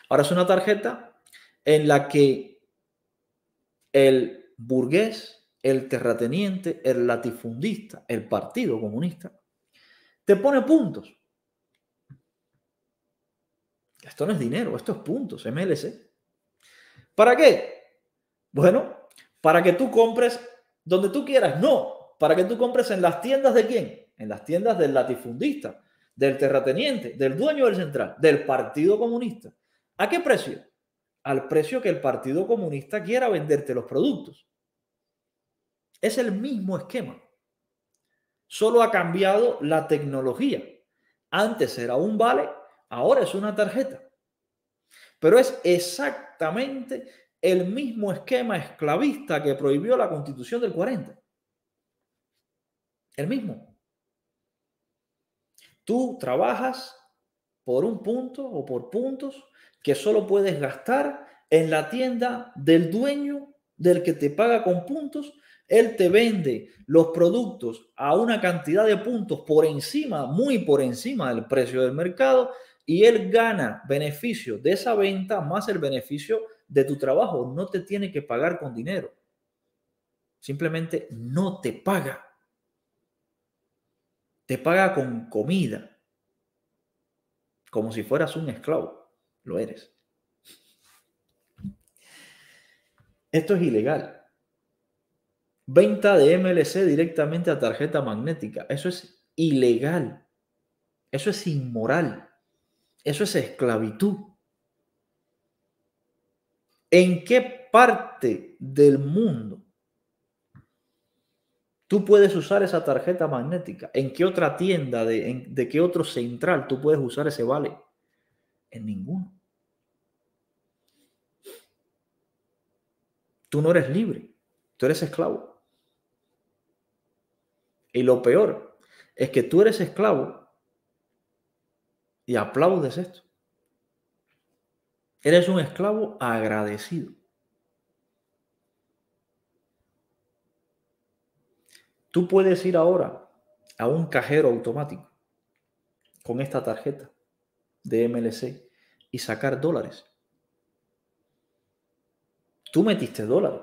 Ahora es una tarjeta en la que el burgués el terrateniente, el latifundista, el Partido Comunista, te pone puntos. Esto no es dinero, esto es puntos, MLC. ¿Para qué? Bueno, para que tú compres donde tú quieras, no, para que tú compres en las tiendas de quién? En las tiendas del latifundista, del terrateniente, del dueño del central, del Partido Comunista. ¿A qué precio? Al precio que el Partido Comunista quiera venderte los productos. Es el mismo esquema. Solo ha cambiado la tecnología. Antes era un vale, ahora es una tarjeta. Pero es exactamente el mismo esquema esclavista que prohibió la constitución del 40. El mismo. Tú trabajas por un punto o por puntos que solo puedes gastar en la tienda del dueño del que te paga con puntos él te vende los productos a una cantidad de puntos por encima, muy por encima del precio del mercado y él gana beneficio de esa venta más el beneficio de tu trabajo. No te tiene que pagar con dinero. Simplemente no te paga. Te paga con comida. Como si fueras un esclavo. Lo eres. Esto es ilegal. Venta de MLC directamente a tarjeta magnética. Eso es ilegal. Eso es inmoral. Eso es esclavitud. ¿En qué parte del mundo tú puedes usar esa tarjeta magnética? ¿En qué otra tienda, de, qué otro central tú puedes usar ese vale? En ninguno. Tú no eres libre, tú eres esclavo. Y lo peor es que tú eres esclavo y aplaudes esto. Eres un esclavo agradecido. Tú puedes ir ahora a un cajero automático con esta tarjeta de MLC y sacar dólares. Tú metiste dólares.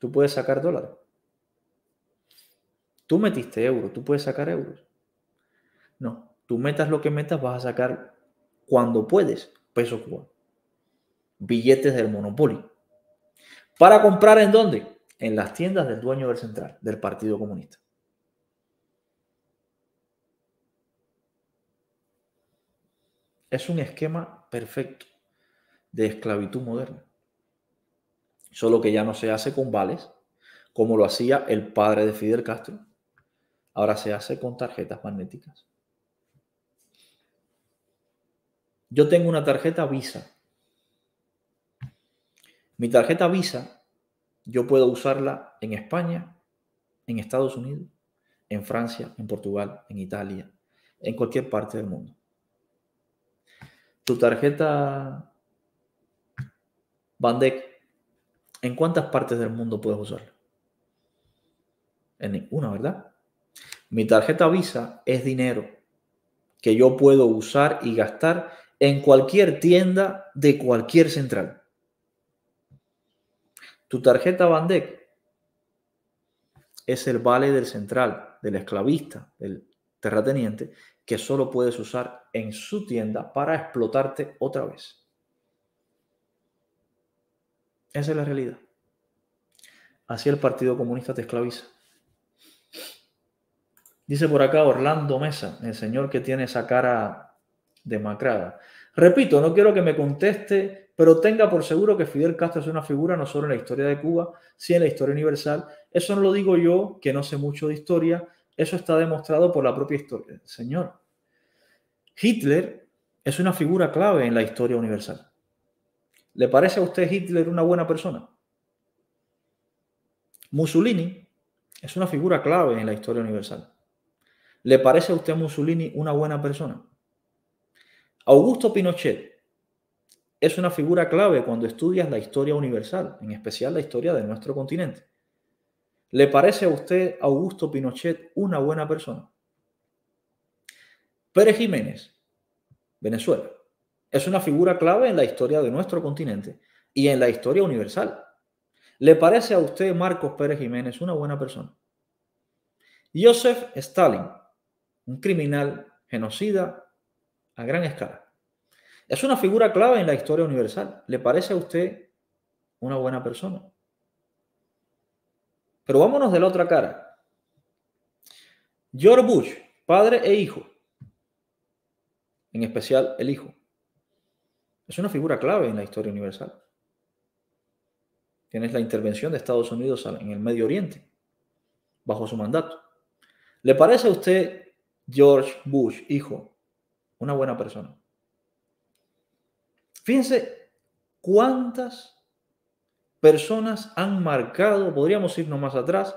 Tú puedes sacar dólares. Tú metiste euros, tú puedes sacar euros. No, tú metas lo que metas, vas a sacar cuando puedes peso cubanos, Billetes del Monopoly. ¿Para comprar en dónde? En las tiendas del dueño del central, del Partido Comunista. Es un esquema perfecto de esclavitud moderna. Solo que ya no se hace con vales, como lo hacía el padre de Fidel Castro, Ahora se hace con tarjetas magnéticas. Yo tengo una tarjeta Visa. Mi tarjeta Visa, yo puedo usarla en España, en Estados Unidos, en Francia, en Portugal, en Italia, en cualquier parte del mundo. Tu tarjeta Bandec, ¿en cuántas partes del mundo puedes usarla? En ninguna, ¿verdad? Mi tarjeta Visa es dinero que yo puedo usar y gastar en cualquier tienda de cualquier central. Tu tarjeta Bandec es el vale del central, del esclavista, del terrateniente, que solo puedes usar en su tienda para explotarte otra vez. Esa es la realidad. Así el Partido Comunista te esclaviza. Dice por acá Orlando Mesa, el señor que tiene esa cara demacrada. Repito, no quiero que me conteste, pero tenga por seguro que Fidel Castro es una figura no solo en la historia de Cuba, sino en la historia universal. Eso no lo digo yo, que no sé mucho de historia, eso está demostrado por la propia historia. Señor, Hitler es una figura clave en la historia universal. ¿Le parece a usted Hitler una buena persona? Mussolini es una figura clave en la historia universal. ¿Le parece a usted Mussolini una buena persona? Augusto Pinochet es una figura clave cuando estudias la historia universal, en especial la historia de nuestro continente. ¿Le parece a usted Augusto Pinochet una buena persona? Pérez Jiménez, Venezuela, es una figura clave en la historia de nuestro continente y en la historia universal. ¿Le parece a usted Marcos Pérez Jiménez una buena persona? Joseph Stalin, un criminal genocida a gran escala. Es una figura clave en la historia universal. ¿Le parece a usted una buena persona? Pero vámonos de la otra cara. George Bush, padre e hijo, en especial el hijo, es una figura clave en la historia universal. Tienes la intervención de Estados Unidos en el Medio Oriente, bajo su mandato. ¿Le parece a usted George Bush, hijo, una buena persona. Fíjense cuántas personas han marcado, podríamos irnos más atrás,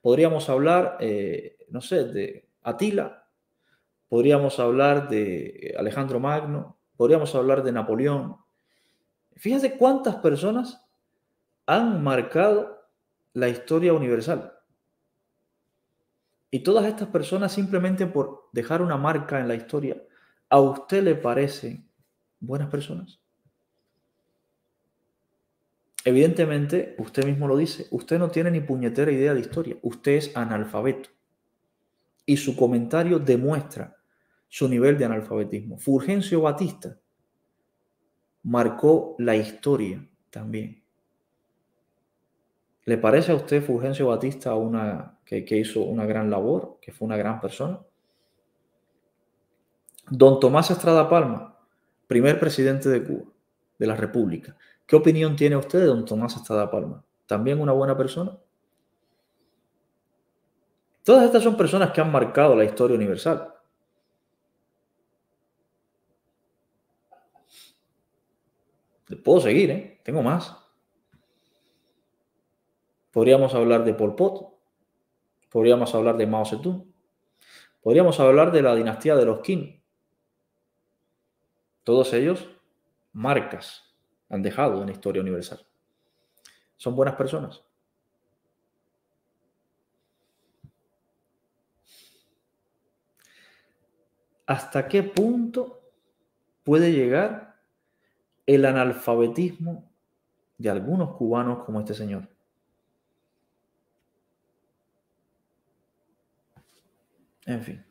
podríamos hablar, eh, no sé, de Atila, podríamos hablar de Alejandro Magno, podríamos hablar de Napoleón. Fíjense cuántas personas han marcado la historia universal. Y todas estas personas simplemente por dejar una marca en la historia, ¿a usted le parecen buenas personas? Evidentemente, usted mismo lo dice, usted no tiene ni puñetera idea de historia, usted es analfabeto. Y su comentario demuestra su nivel de analfabetismo. Fulgencio Batista marcó la historia también. ¿Le parece a usted Fulgencio Batista una, que, hizo una gran labor, que fue una gran persona? Don Tomás Estrada Palma, primer presidente de Cuba, de la República. ¿Qué opinión tiene usted de don Tomás Estrada Palma? ¿También una buena persona? Todas estas son personas que han marcado la historia universal. Puedo seguir, ¿eh? Tengo más. Podríamos hablar de Pol Pot, podríamos hablar de Mao Zedong, podríamos hablar de la dinastía de los Qin. Todos ellos marcas han dejado en la historia universal. Son buenas personas. ¿Hasta qué punto puede llegar el analfabetismo de algunos cubanos como este señor? En fin.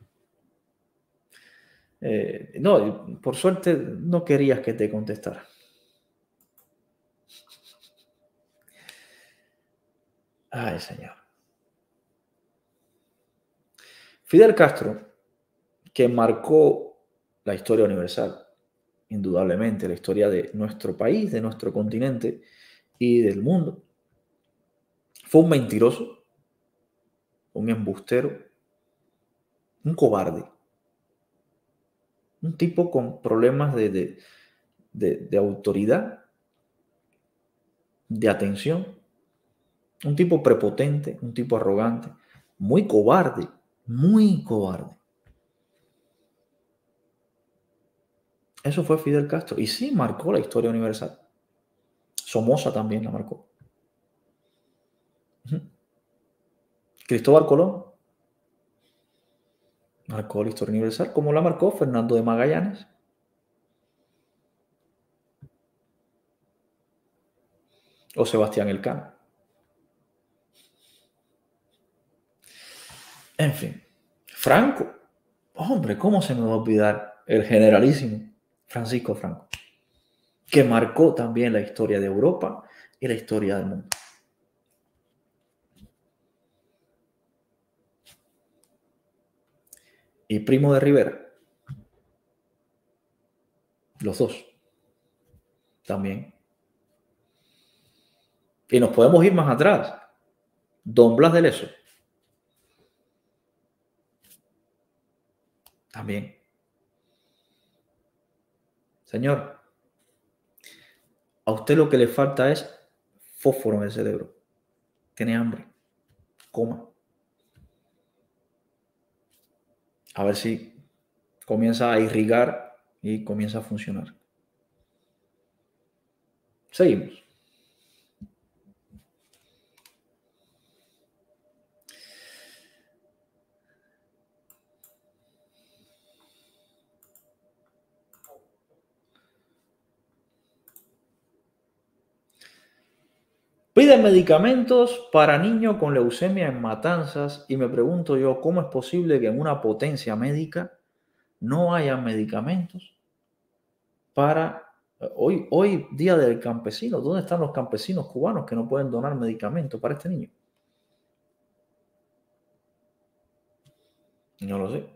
Eh, no, por suerte no querías que te contestara. Ay, Señor. Fidel Castro, que marcó la historia universal, indudablemente, la historia de nuestro país, de nuestro continente y del mundo, fue un mentiroso, un embustero, un cobarde, un tipo con problemas de, autoridad, de atención, un tipo prepotente, un tipo arrogante, muy cobarde, muy cobarde. Eso fue Fidel Castro. Y sí, marcó la historia universal. Somoza también la marcó. Cristóbal Colón Marcó la historia universal, como la marcó Fernando de Magallanes. O Sebastián Elcano. En fin, Franco. Hombre, ¿cómo se me va a olvidar el generalísimo Francisco Franco? Que marcó también la historia de Europa y la historia del mundo. y primo de Rivera. Los dos. También. Y nos podemos ir más atrás. Don Blas de Leso. También. Señor, a usted lo que le falta es fósforo en el cerebro. Tiene hambre. Coma. a ver si comienza a irrigar y comienza a funcionar. Seguimos. Pide medicamentos para niños con leucemia en matanzas y me pregunto yo, ¿cómo es posible que en una potencia médica no haya medicamentos para... Eh, hoy, hoy día del campesino, ¿dónde están los campesinos cubanos que no pueden donar medicamentos para este niño? No lo sé.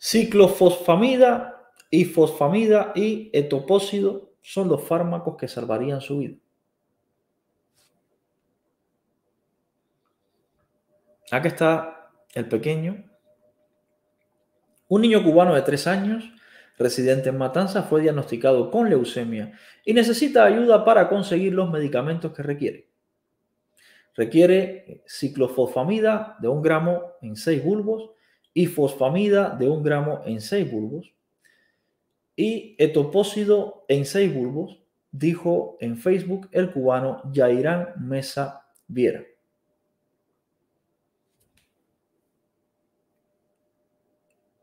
Ciclofosfamida y fosfamida y etopósido son los fármacos que salvarían su vida. Aquí está el pequeño. Un niño cubano de tres años, residente en Matanza, fue diagnosticado con leucemia y necesita ayuda para conseguir los medicamentos que requiere. Requiere ciclofosfamida de un gramo en seis bulbos y fosfamida de un gramo en seis bulbos y etopósido en seis bulbos, dijo en Facebook el cubano Yairán Mesa Viera.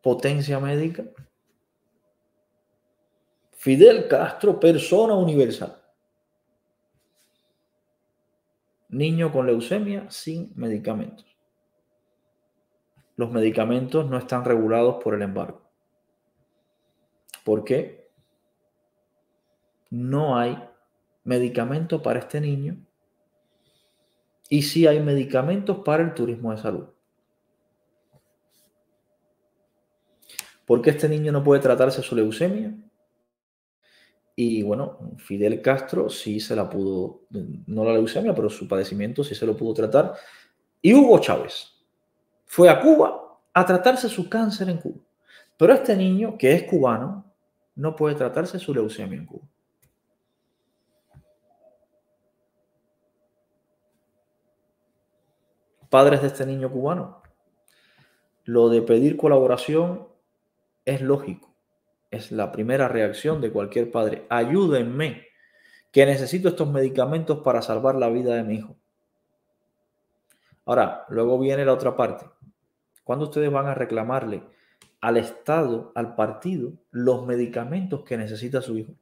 potencia médica. Fidel Castro, persona universal. Niño con leucemia sin medicamentos. Los medicamentos no están regulados por el embargo. ¿Por qué? No hay medicamento para este niño y sí hay medicamentos para el turismo de salud. ¿Por qué este niño no puede tratarse su leucemia? Y bueno, Fidel Castro sí se la pudo, no la leucemia, pero su padecimiento sí se lo pudo tratar. Y Hugo Chávez fue a Cuba a tratarse su cáncer en Cuba. Pero este niño, que es cubano, no puede tratarse su leucemia en Cuba. Padres de este niño cubano, lo de pedir colaboración es lógico. Es la primera reacción de cualquier padre. Ayúdenme, que necesito estos medicamentos para salvar la vida de mi hijo. Ahora, luego viene la otra parte. ¿Cuándo ustedes van a reclamarle al Estado, al partido, los medicamentos que necesita su hijo?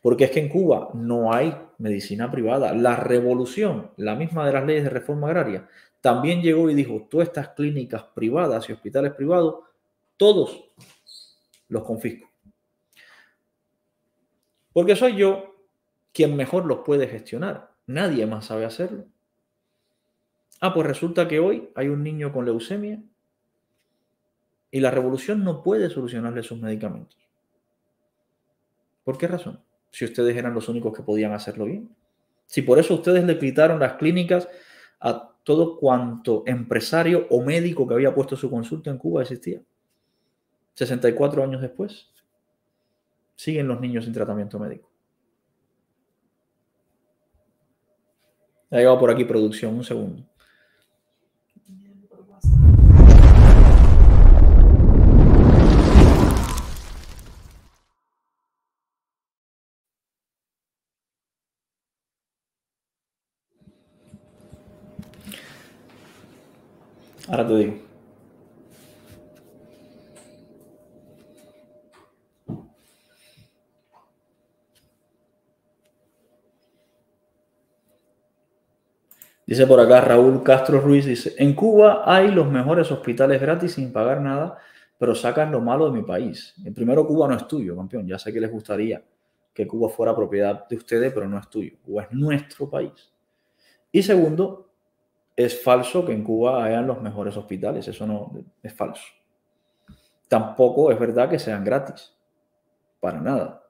Porque es que en Cuba no hay medicina privada. La revolución, la misma de las leyes de reforma agraria, también llegó y dijo, tú estas clínicas privadas y hospitales privados todos los confisco. Porque soy yo quien mejor los puede gestionar. Nadie más sabe hacerlo. Ah, pues resulta que hoy hay un niño con leucemia y la revolución no puede solucionarle sus medicamentos. ¿Por qué razón? Si ustedes eran los únicos que podían hacerlo bien. Si por eso ustedes le quitaron las clínicas a todo cuanto empresario o médico que había puesto su consulta en Cuba existía. 64 años después, siguen los niños sin tratamiento médico. Ha llegado por aquí producción, un segundo. Ahora te digo. Dice por acá Raúl Castro Ruiz, dice, en Cuba hay los mejores hospitales gratis sin pagar nada, pero sacan lo malo de mi país. El primero, Cuba no es tuyo, campeón. Ya sé que les gustaría que Cuba fuera propiedad de ustedes, pero no es tuyo. Cuba es nuestro país. Y segundo, es falso que en Cuba hayan los mejores hospitales. Eso no es falso. Tampoco es verdad que sean gratis. Para nada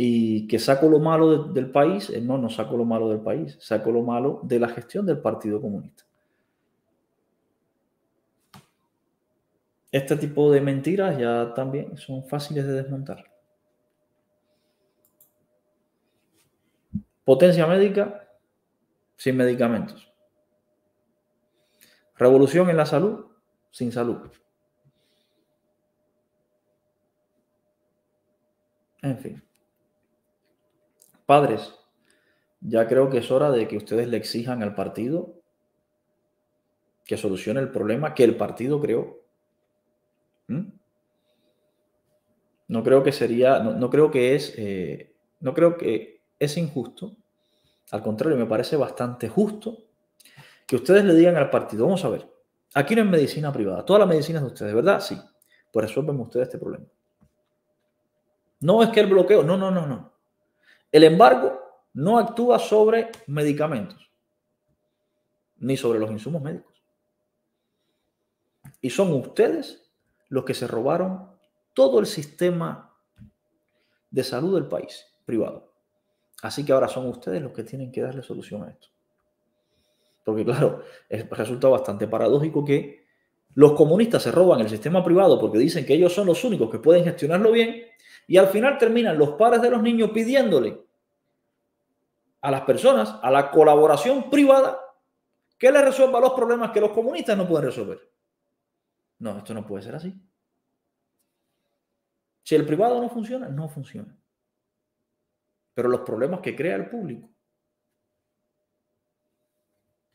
y que saco lo malo del país, eh, no, no saco lo malo del país, saco lo malo de la gestión del Partido Comunista. Este tipo de mentiras ya también son fáciles de desmontar. Potencia médica sin medicamentos. Revolución en la salud sin salud. En fin. Padres, ya creo que es hora de que ustedes le exijan al partido que solucione el problema que el partido creó. ¿Mm? No creo que sería, no, creo que es, eh, no creo que es injusto. Al contrario, me parece bastante justo que ustedes le digan al partido, vamos a ver, aquí no es medicina privada, toda la medicina es de ustedes, ¿verdad? Sí, pues resuelven ustedes este problema. No es que el bloqueo, no, no, no, no. El embargo no actúa sobre medicamentos ni sobre los insumos médicos. Y son ustedes los que se robaron todo el sistema de salud del país privado. Así que ahora son ustedes los que tienen que darle solución a esto. Porque claro, resulta bastante paradójico que los comunistas se roban el sistema privado porque dicen que ellos son los únicos que pueden gestionarlo bien y al final terminan los padres de los niños pidiéndole a las personas, a la colaboración privada, que les resuelva los problemas que los comunistas no pueden resolver. No, esto no puede ser así. Si el privado no funciona, no funciona. Pero los problemas que crea el público,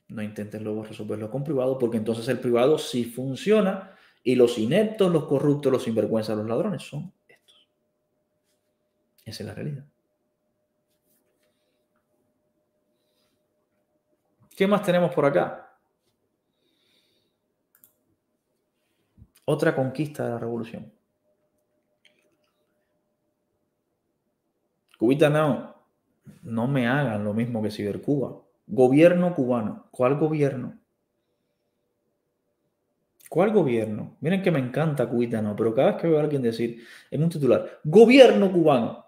no intenten luego resolverlo con privado, porque entonces el privado sí funciona y los ineptos, los corruptos, los sinvergüenzas, los ladrones son esa es la realidad. ¿Qué más tenemos por acá? Otra conquista de la revolución. Cubita, no, no me hagan lo mismo que Cibercuba. Gobierno cubano. ¿Cuál gobierno? ¿Cuál gobierno? Miren que me encanta Cubitano, pero cada vez que veo a alguien decir en un titular, gobierno cubano,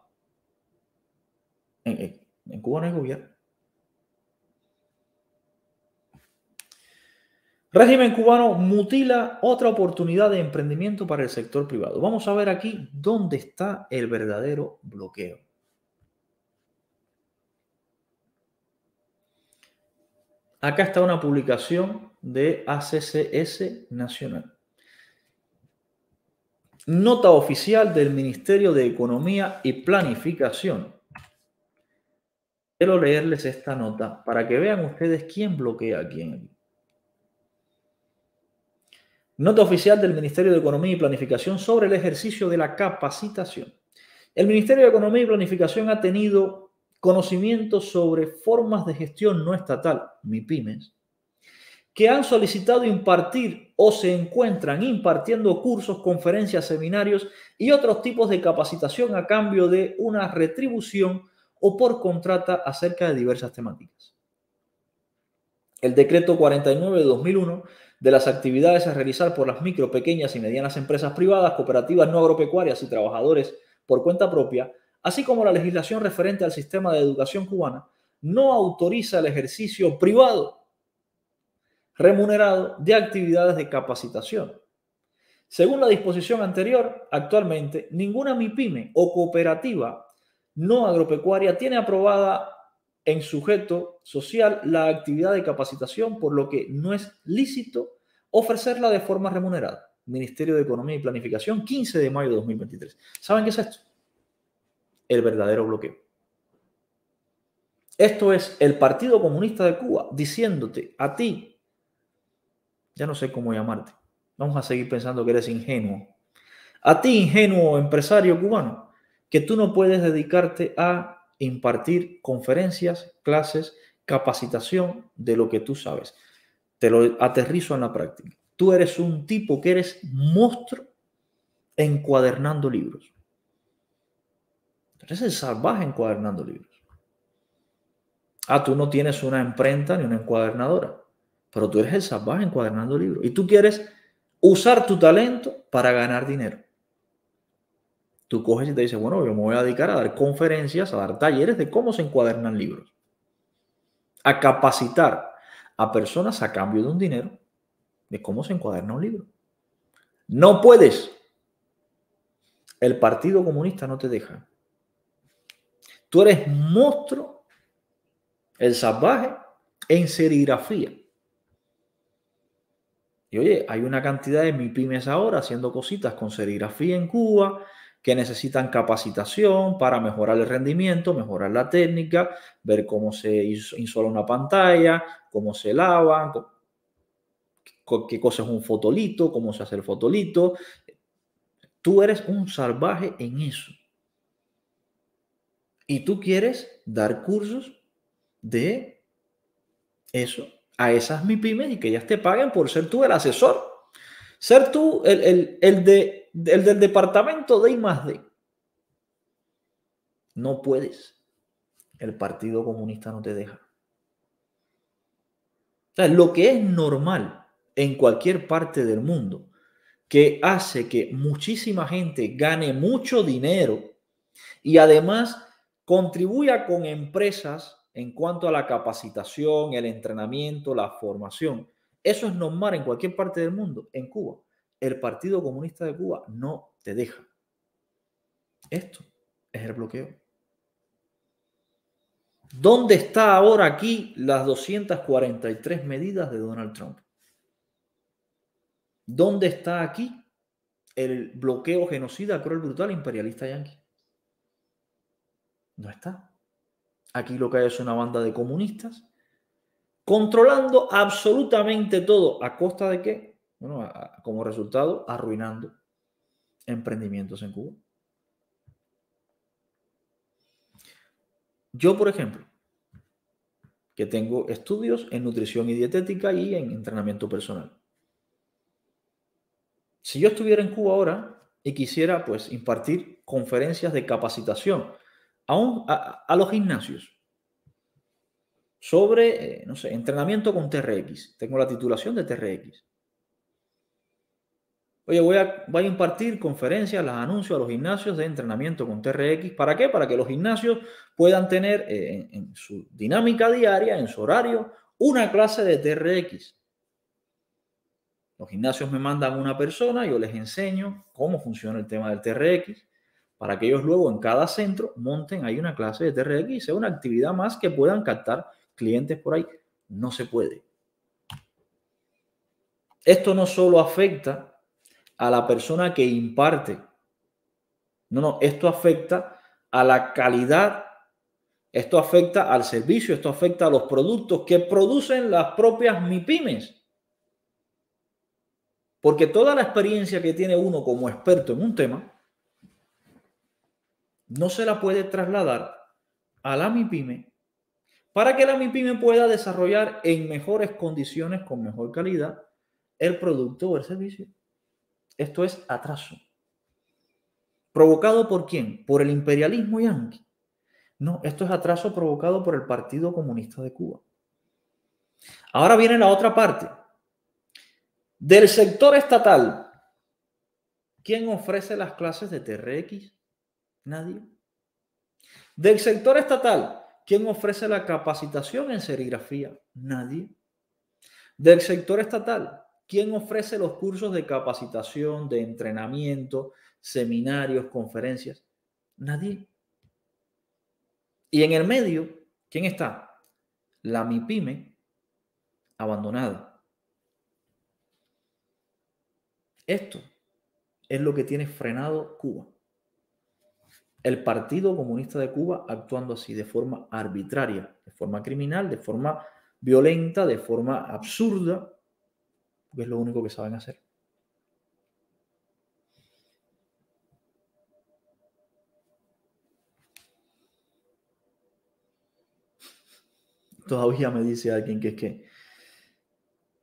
en, Cuba no hay gobierno. Régimen cubano mutila otra oportunidad de emprendimiento para el sector privado. Vamos a ver aquí dónde está el verdadero bloqueo. Acá está una publicación de ACCS Nacional. Nota oficial del Ministerio de Economía y Planificación Quiero leerles esta nota para que vean ustedes quién bloquea quién Nota oficial del Ministerio de Economía y Planificación sobre el ejercicio de la capacitación. El Ministerio de Economía y Planificación ha tenido conocimiento sobre formas de gestión no estatal, MIPIMES, que han solicitado impartir o se encuentran impartiendo cursos, conferencias, seminarios y otros tipos de capacitación a cambio de una retribución o por contrata acerca de diversas temáticas. El decreto 49 de 2001 de las actividades a realizar por las micro, pequeñas y medianas empresas privadas, cooperativas no agropecuarias y trabajadores por cuenta propia, así como la legislación referente al sistema de educación cubana, no autoriza el ejercicio privado remunerado de actividades de capacitación. Según la disposición anterior, actualmente ninguna MIPYME o cooperativa no agropecuaria tiene aprobada en sujeto social la actividad de capacitación, por lo que no es lícito ofrecerla de forma remunerada. Ministerio de Economía y Planificación, 15 de mayo de 2023. ¿Saben qué es esto? El verdadero bloqueo. Esto es el Partido Comunista de Cuba diciéndote a ti, ya no sé cómo llamarte, vamos a seguir pensando que eres ingenuo, a ti ingenuo empresario cubano, que tú no puedes dedicarte a impartir conferencias, clases, capacitación de lo que tú sabes. Te lo aterrizo en la práctica. Tú eres un tipo que eres monstruo encuadernando libros. Eres el salvaje encuadernando libros. Ah, tú no tienes una imprenta ni una encuadernadora, pero tú eres el salvaje encuadernando libros. Y tú quieres usar tu talento para ganar dinero tú coges y te dices, bueno, yo me voy a dedicar a dar conferencias, a dar talleres de cómo se encuadernan libros, a capacitar a personas a cambio de un dinero de cómo se encuaderna un libro. No puedes. El Partido Comunista no te deja. Tú eres monstruo, el salvaje, en serigrafía. Y oye, hay una cantidad de MIPIMES ahora haciendo cositas con serigrafía en Cuba, que necesitan capacitación para mejorar el rendimiento, mejorar la técnica, ver cómo se insola una pantalla, cómo se lava, qué cosa es un fotolito, cómo se hace el fotolito. Tú eres un salvaje en eso. Y tú quieres dar cursos de eso a esas MIPIMES y que ellas te paguen por ser tú el asesor ser tú el, del departamento de I más D. No puedes. El Partido Comunista no te deja. lo que es normal en cualquier parte del mundo, que hace que muchísima gente gane mucho dinero y además contribuya con empresas en cuanto a la capacitación, el entrenamiento, la formación, eso es normal en cualquier parte del mundo. En Cuba, el Partido Comunista de Cuba no te deja. Esto es el bloqueo. ¿Dónde está ahora aquí las 243 medidas de Donald Trump? ¿Dónde está aquí el bloqueo genocida, cruel, brutal, imperialista yanqui? No está. Aquí lo que hay es una banda de comunistas controlando absolutamente todo. ¿A costa de qué? Bueno, como resultado, arruinando emprendimientos en Cuba. Yo, por ejemplo, que tengo estudios en nutrición y dietética y en entrenamiento personal. Si yo estuviera en Cuba ahora y quisiera pues impartir conferencias de capacitación a los gimnasios, sobre, eh, no sé, entrenamiento con TRX. Tengo la titulación de TRX. Oye, voy a, voy a impartir conferencias, las anuncio a los gimnasios de entrenamiento con TRX. ¿Para qué? Para que los gimnasios puedan tener eh, en, su dinámica diaria, en su horario, una clase de TRX. Los gimnasios me mandan una persona, yo les enseño cómo funciona el tema del TRX, para que ellos luego en cada centro monten ahí una clase de TRX. Es una actividad más que puedan captar clientes por ahí, no se puede. Esto no solo afecta a la persona que imparte, no, no, esto afecta a la calidad, esto afecta al servicio, esto afecta a los productos que producen las propias MIPIMES. Porque toda la experiencia que tiene uno como experto en un tema, no se la puede trasladar a la MIPYME para que la MIPYME pueda desarrollar en mejores condiciones, con mejor calidad, el producto o el servicio. Esto es atraso. ¿Provocado por quién? Por el imperialismo yanqui. No, esto es atraso provocado por el Partido Comunista de Cuba. Ahora viene la otra parte. Del sector estatal, ¿quién ofrece las clases de TRX? Nadie. Del sector estatal, ¿Quién ofrece la capacitación en serigrafía? Nadie. Del sector estatal, ¿quién ofrece los cursos de capacitación, de entrenamiento, seminarios, conferencias? Nadie. Y en el medio, ¿quién está? La MIPYME abandonada. Esto es lo que tiene frenado Cuba el Partido Comunista de Cuba actuando así, de forma arbitraria, de forma criminal, de forma violenta, de forma absurda, que es lo único que saben hacer. Todavía me dice alguien que es que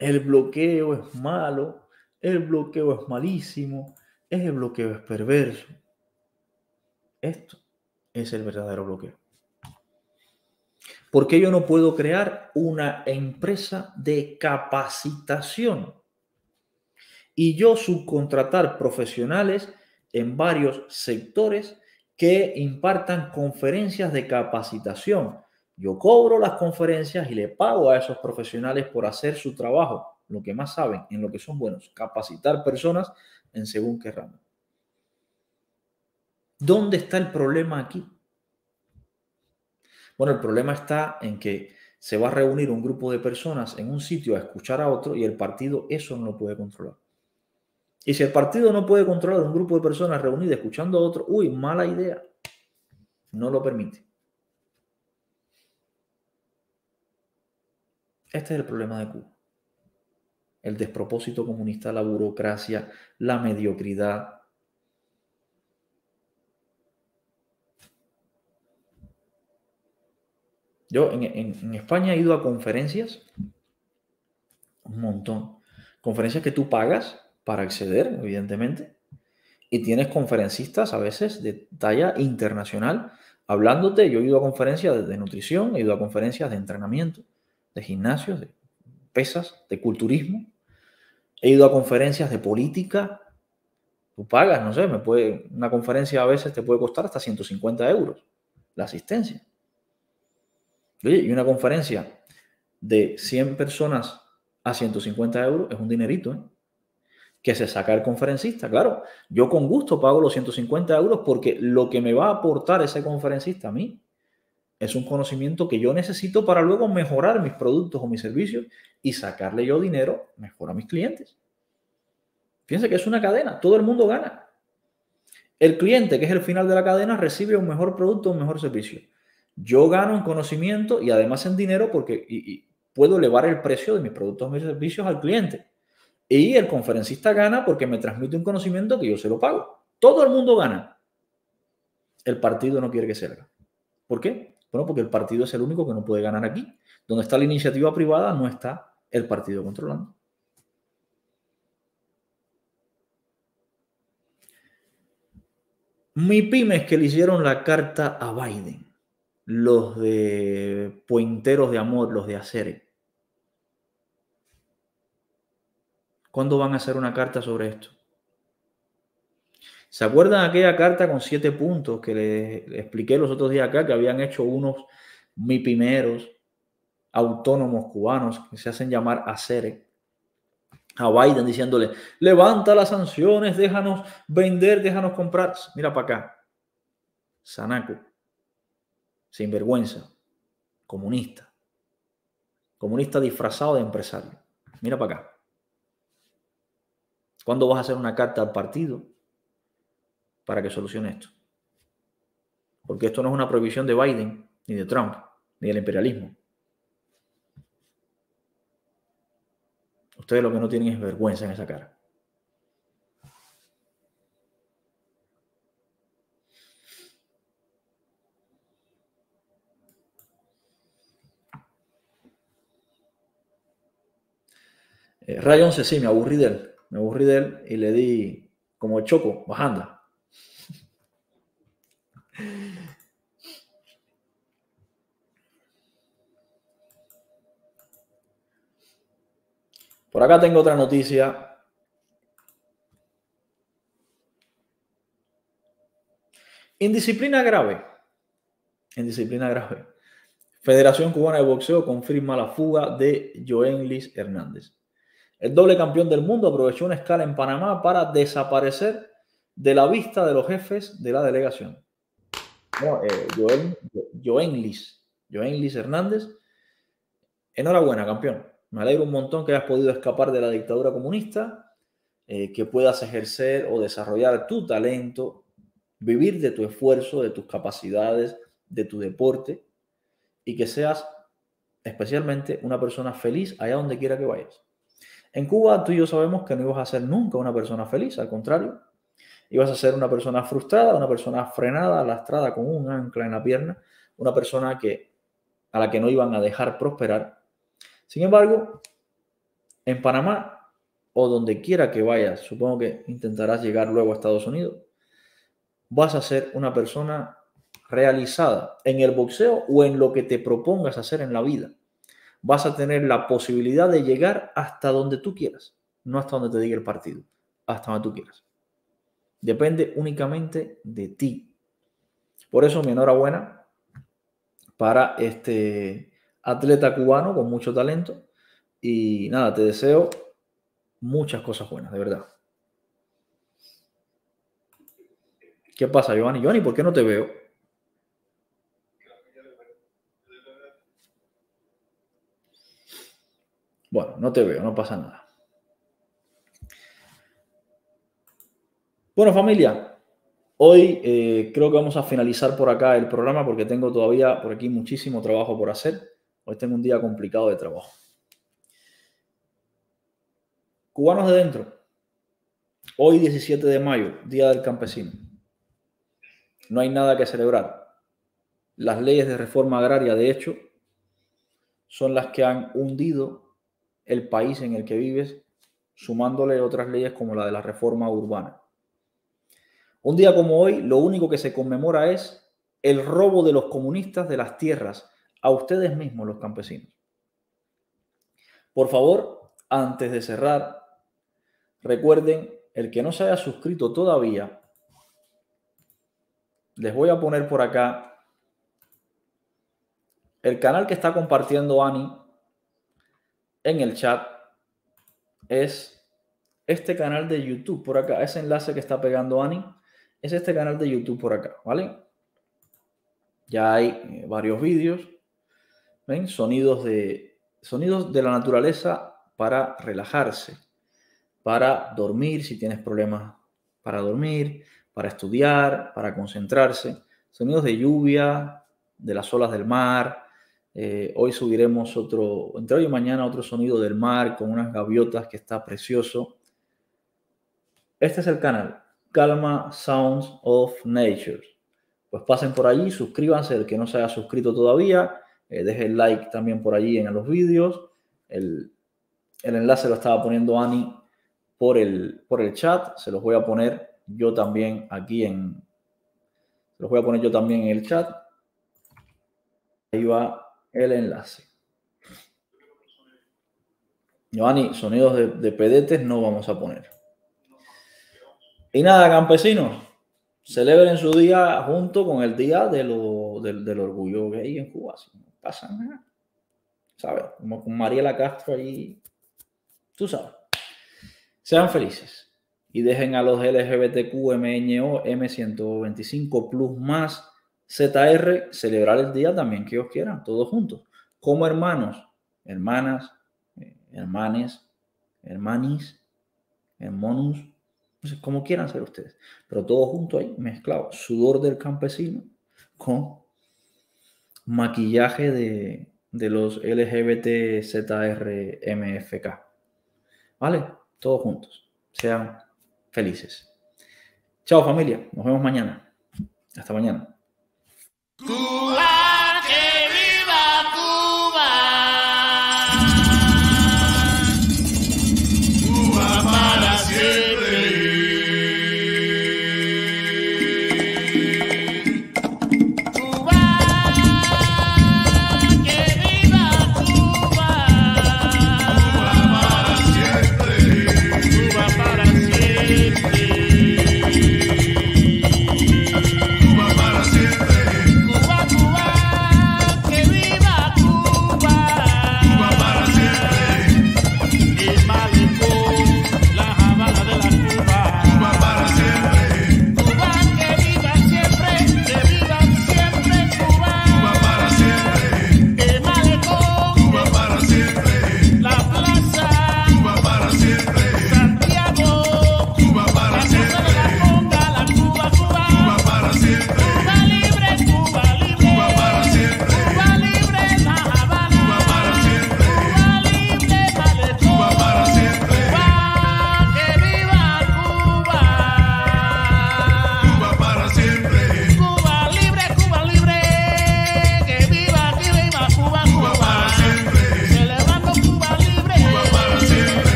el bloqueo es malo, el bloqueo es malísimo, el bloqueo es perverso. Esto es el verdadero bloqueo. ¿Por qué yo no puedo crear una empresa de capacitación y yo subcontratar profesionales en varios sectores que impartan conferencias de capacitación? Yo cobro las conferencias y le pago a esos profesionales por hacer su trabajo, lo que más saben, en lo que son buenos, capacitar personas en según qué ramo. ¿Dónde está el problema aquí? Bueno, el problema está en que se va a reunir un grupo de personas en un sitio a escuchar a otro y el partido eso no lo puede controlar. Y si el partido no puede controlar un grupo de personas reunidas escuchando a otro, uy, mala idea. No lo permite. Este es el problema de Cuba. El despropósito comunista, la burocracia, la mediocridad, Yo en, España he ido a conferencias, un montón. Conferencias que tú pagas para acceder, evidentemente, y tienes conferencistas a veces de talla internacional hablándote. Yo he ido a conferencias de, nutrición, he ido a conferencias de entrenamiento, de gimnasios, de pesas, de culturismo. He ido a conferencias de política. Tú pagas, no sé, me puede, una conferencia a veces te puede costar hasta 150 euros la asistencia y una conferencia de 100 personas a 150 euros es un dinerito, ¿eh? Que se saca el conferencista. Claro, yo con gusto pago los 150 euros porque lo que me va a aportar ese conferencista a mí es un conocimiento que yo necesito para luego mejorar mis productos o mis servicios y sacarle yo dinero mejor a mis clientes. Fíjense que es una cadena, todo el mundo gana. El cliente, que es el final de la cadena, recibe un mejor producto, un mejor servicio. Yo gano en conocimiento y además en dinero porque puedo elevar el precio de mis productos y mis servicios al cliente. Y el conferencista gana porque me transmite un conocimiento que yo se lo pago. Todo el mundo gana. El partido no quiere que haga. ¿Por qué? Bueno, porque el partido es el único que no puede ganar aquí. Donde está la iniciativa privada no está el partido controlando. Mi pymes que le hicieron la carta a Biden los de Puenteros de Amor, los de hacer. ¿Cuándo van a hacer una carta sobre esto? ¿Se acuerdan aquella carta con siete puntos que les expliqué los otros días acá, que habían hecho unos primeros autónomos cubanos que se hacen llamar hacer. a Biden diciéndole, levanta las sanciones, déjanos vender, déjanos comprar. Mira para acá. Sanaco vergüenza, comunista, comunista disfrazado de empresario. Mira para acá. ¿Cuándo vas a hacer una carta al partido para que solucione esto? Porque esto no es una prohibición de Biden, ni de Trump, ni del imperialismo. Ustedes lo que no tienen es vergüenza en esa cara. Rayon eh, Ray sí, me aburrí de él. Me aburrí de él y le di como choco, bajanda. Por acá tengo otra noticia Indisciplina grave. Indisciplina grave. Federación Cubana de Boxeo confirma la fuga de Luis Hernández. El doble campeón del mundo aprovechó una escala en Panamá para desaparecer de la vista de los jefes de la delegación. No, eh, Joel, Hernández, enhorabuena, campeón. Me alegro un montón que hayas podido escapar de la dictadura comunista, eh, que puedas ejercer o desarrollar tu talento, vivir de tu esfuerzo, de tus capacidades, de tu deporte y que seas especialmente una persona feliz allá donde quiera que vayas. En Cuba tú y yo sabemos que no ibas a ser nunca una persona feliz, al contrario, ibas a ser una persona frustrada, una persona frenada, lastrada con un ancla en la pierna, una persona que, a la que no iban a dejar prosperar. Sin embargo, en Panamá o donde quiera que vayas, supongo que intentarás llegar luego a Estados Unidos, vas a ser una persona realizada en el boxeo o en lo que te propongas hacer en la vida vas a tener la posibilidad de llegar hasta donde tú quieras, no hasta donde te diga el partido, hasta donde tú quieras. Depende únicamente de ti. Por eso mi enhorabuena para este atleta cubano con mucho talento. Y nada, te deseo muchas cosas buenas, de verdad. ¿Qué pasa, Giovanni? Giovanni, ¿por qué no te veo? Bueno, no te veo, no pasa nada. Bueno, familia, hoy eh, creo que vamos a finalizar por acá el programa porque tengo todavía por aquí muchísimo trabajo por hacer. Hoy tengo un día complicado de trabajo. Cubanos de dentro, hoy 17 de mayo, Día del Campesino. No hay nada que celebrar. Las leyes de reforma agraria, de hecho, son las que han hundido el país en el que vives, sumándole otras leyes como la de la reforma urbana. Un día como hoy, lo único que se conmemora es el robo de los comunistas de las tierras a ustedes mismos, los campesinos. Por favor, antes de cerrar, recuerden, el que no se haya suscrito todavía, les voy a poner por acá el canal que está compartiendo Ani en el chat es este canal de YouTube por acá, ese enlace que está pegando Ani, es este canal de YouTube por acá, ¿vale? Ya hay eh, varios vídeos, Sonidos de, sonidos de la naturaleza para relajarse, para dormir si tienes problemas para dormir, para estudiar, para concentrarse, sonidos de lluvia, de las olas del mar, eh, hoy subiremos otro, entre hoy y mañana, otro sonido del mar con unas gaviotas que está precioso. Este es el canal, Calma Sounds of Nature. Pues pasen por allí, suscríbanse, el que no se haya suscrito todavía, eh, el like también por allí en los vídeos. El, enlace lo estaba poniendo Ani por el, por el chat, se los voy a poner yo también aquí en... los voy a poner yo también en el chat. Ahí va el enlace. Giovanni, sonidos de, pedetes no vamos a poner. Y nada, campesinos, celebren su día junto con el día de lo, del orgullo gay en Cuba. pasa ¿Sabes? Como con Mariela Castro y Tú sabes. Sean felices y dejen a los LGBTQ, MNO, M125 plus más ZR, celebrar el día también que ellos quieran, todos juntos, como hermanos, hermanas, eh, hermanes, hermanis, hermanos, como quieran ser ustedes, pero todos juntos ahí, mezclado, sudor del campesino con maquillaje de, de los LGBT, ZR, MFK. ¿Vale? Todos juntos. Sean felices. Chao familia, nos vemos mañana. Hasta mañana. Cool.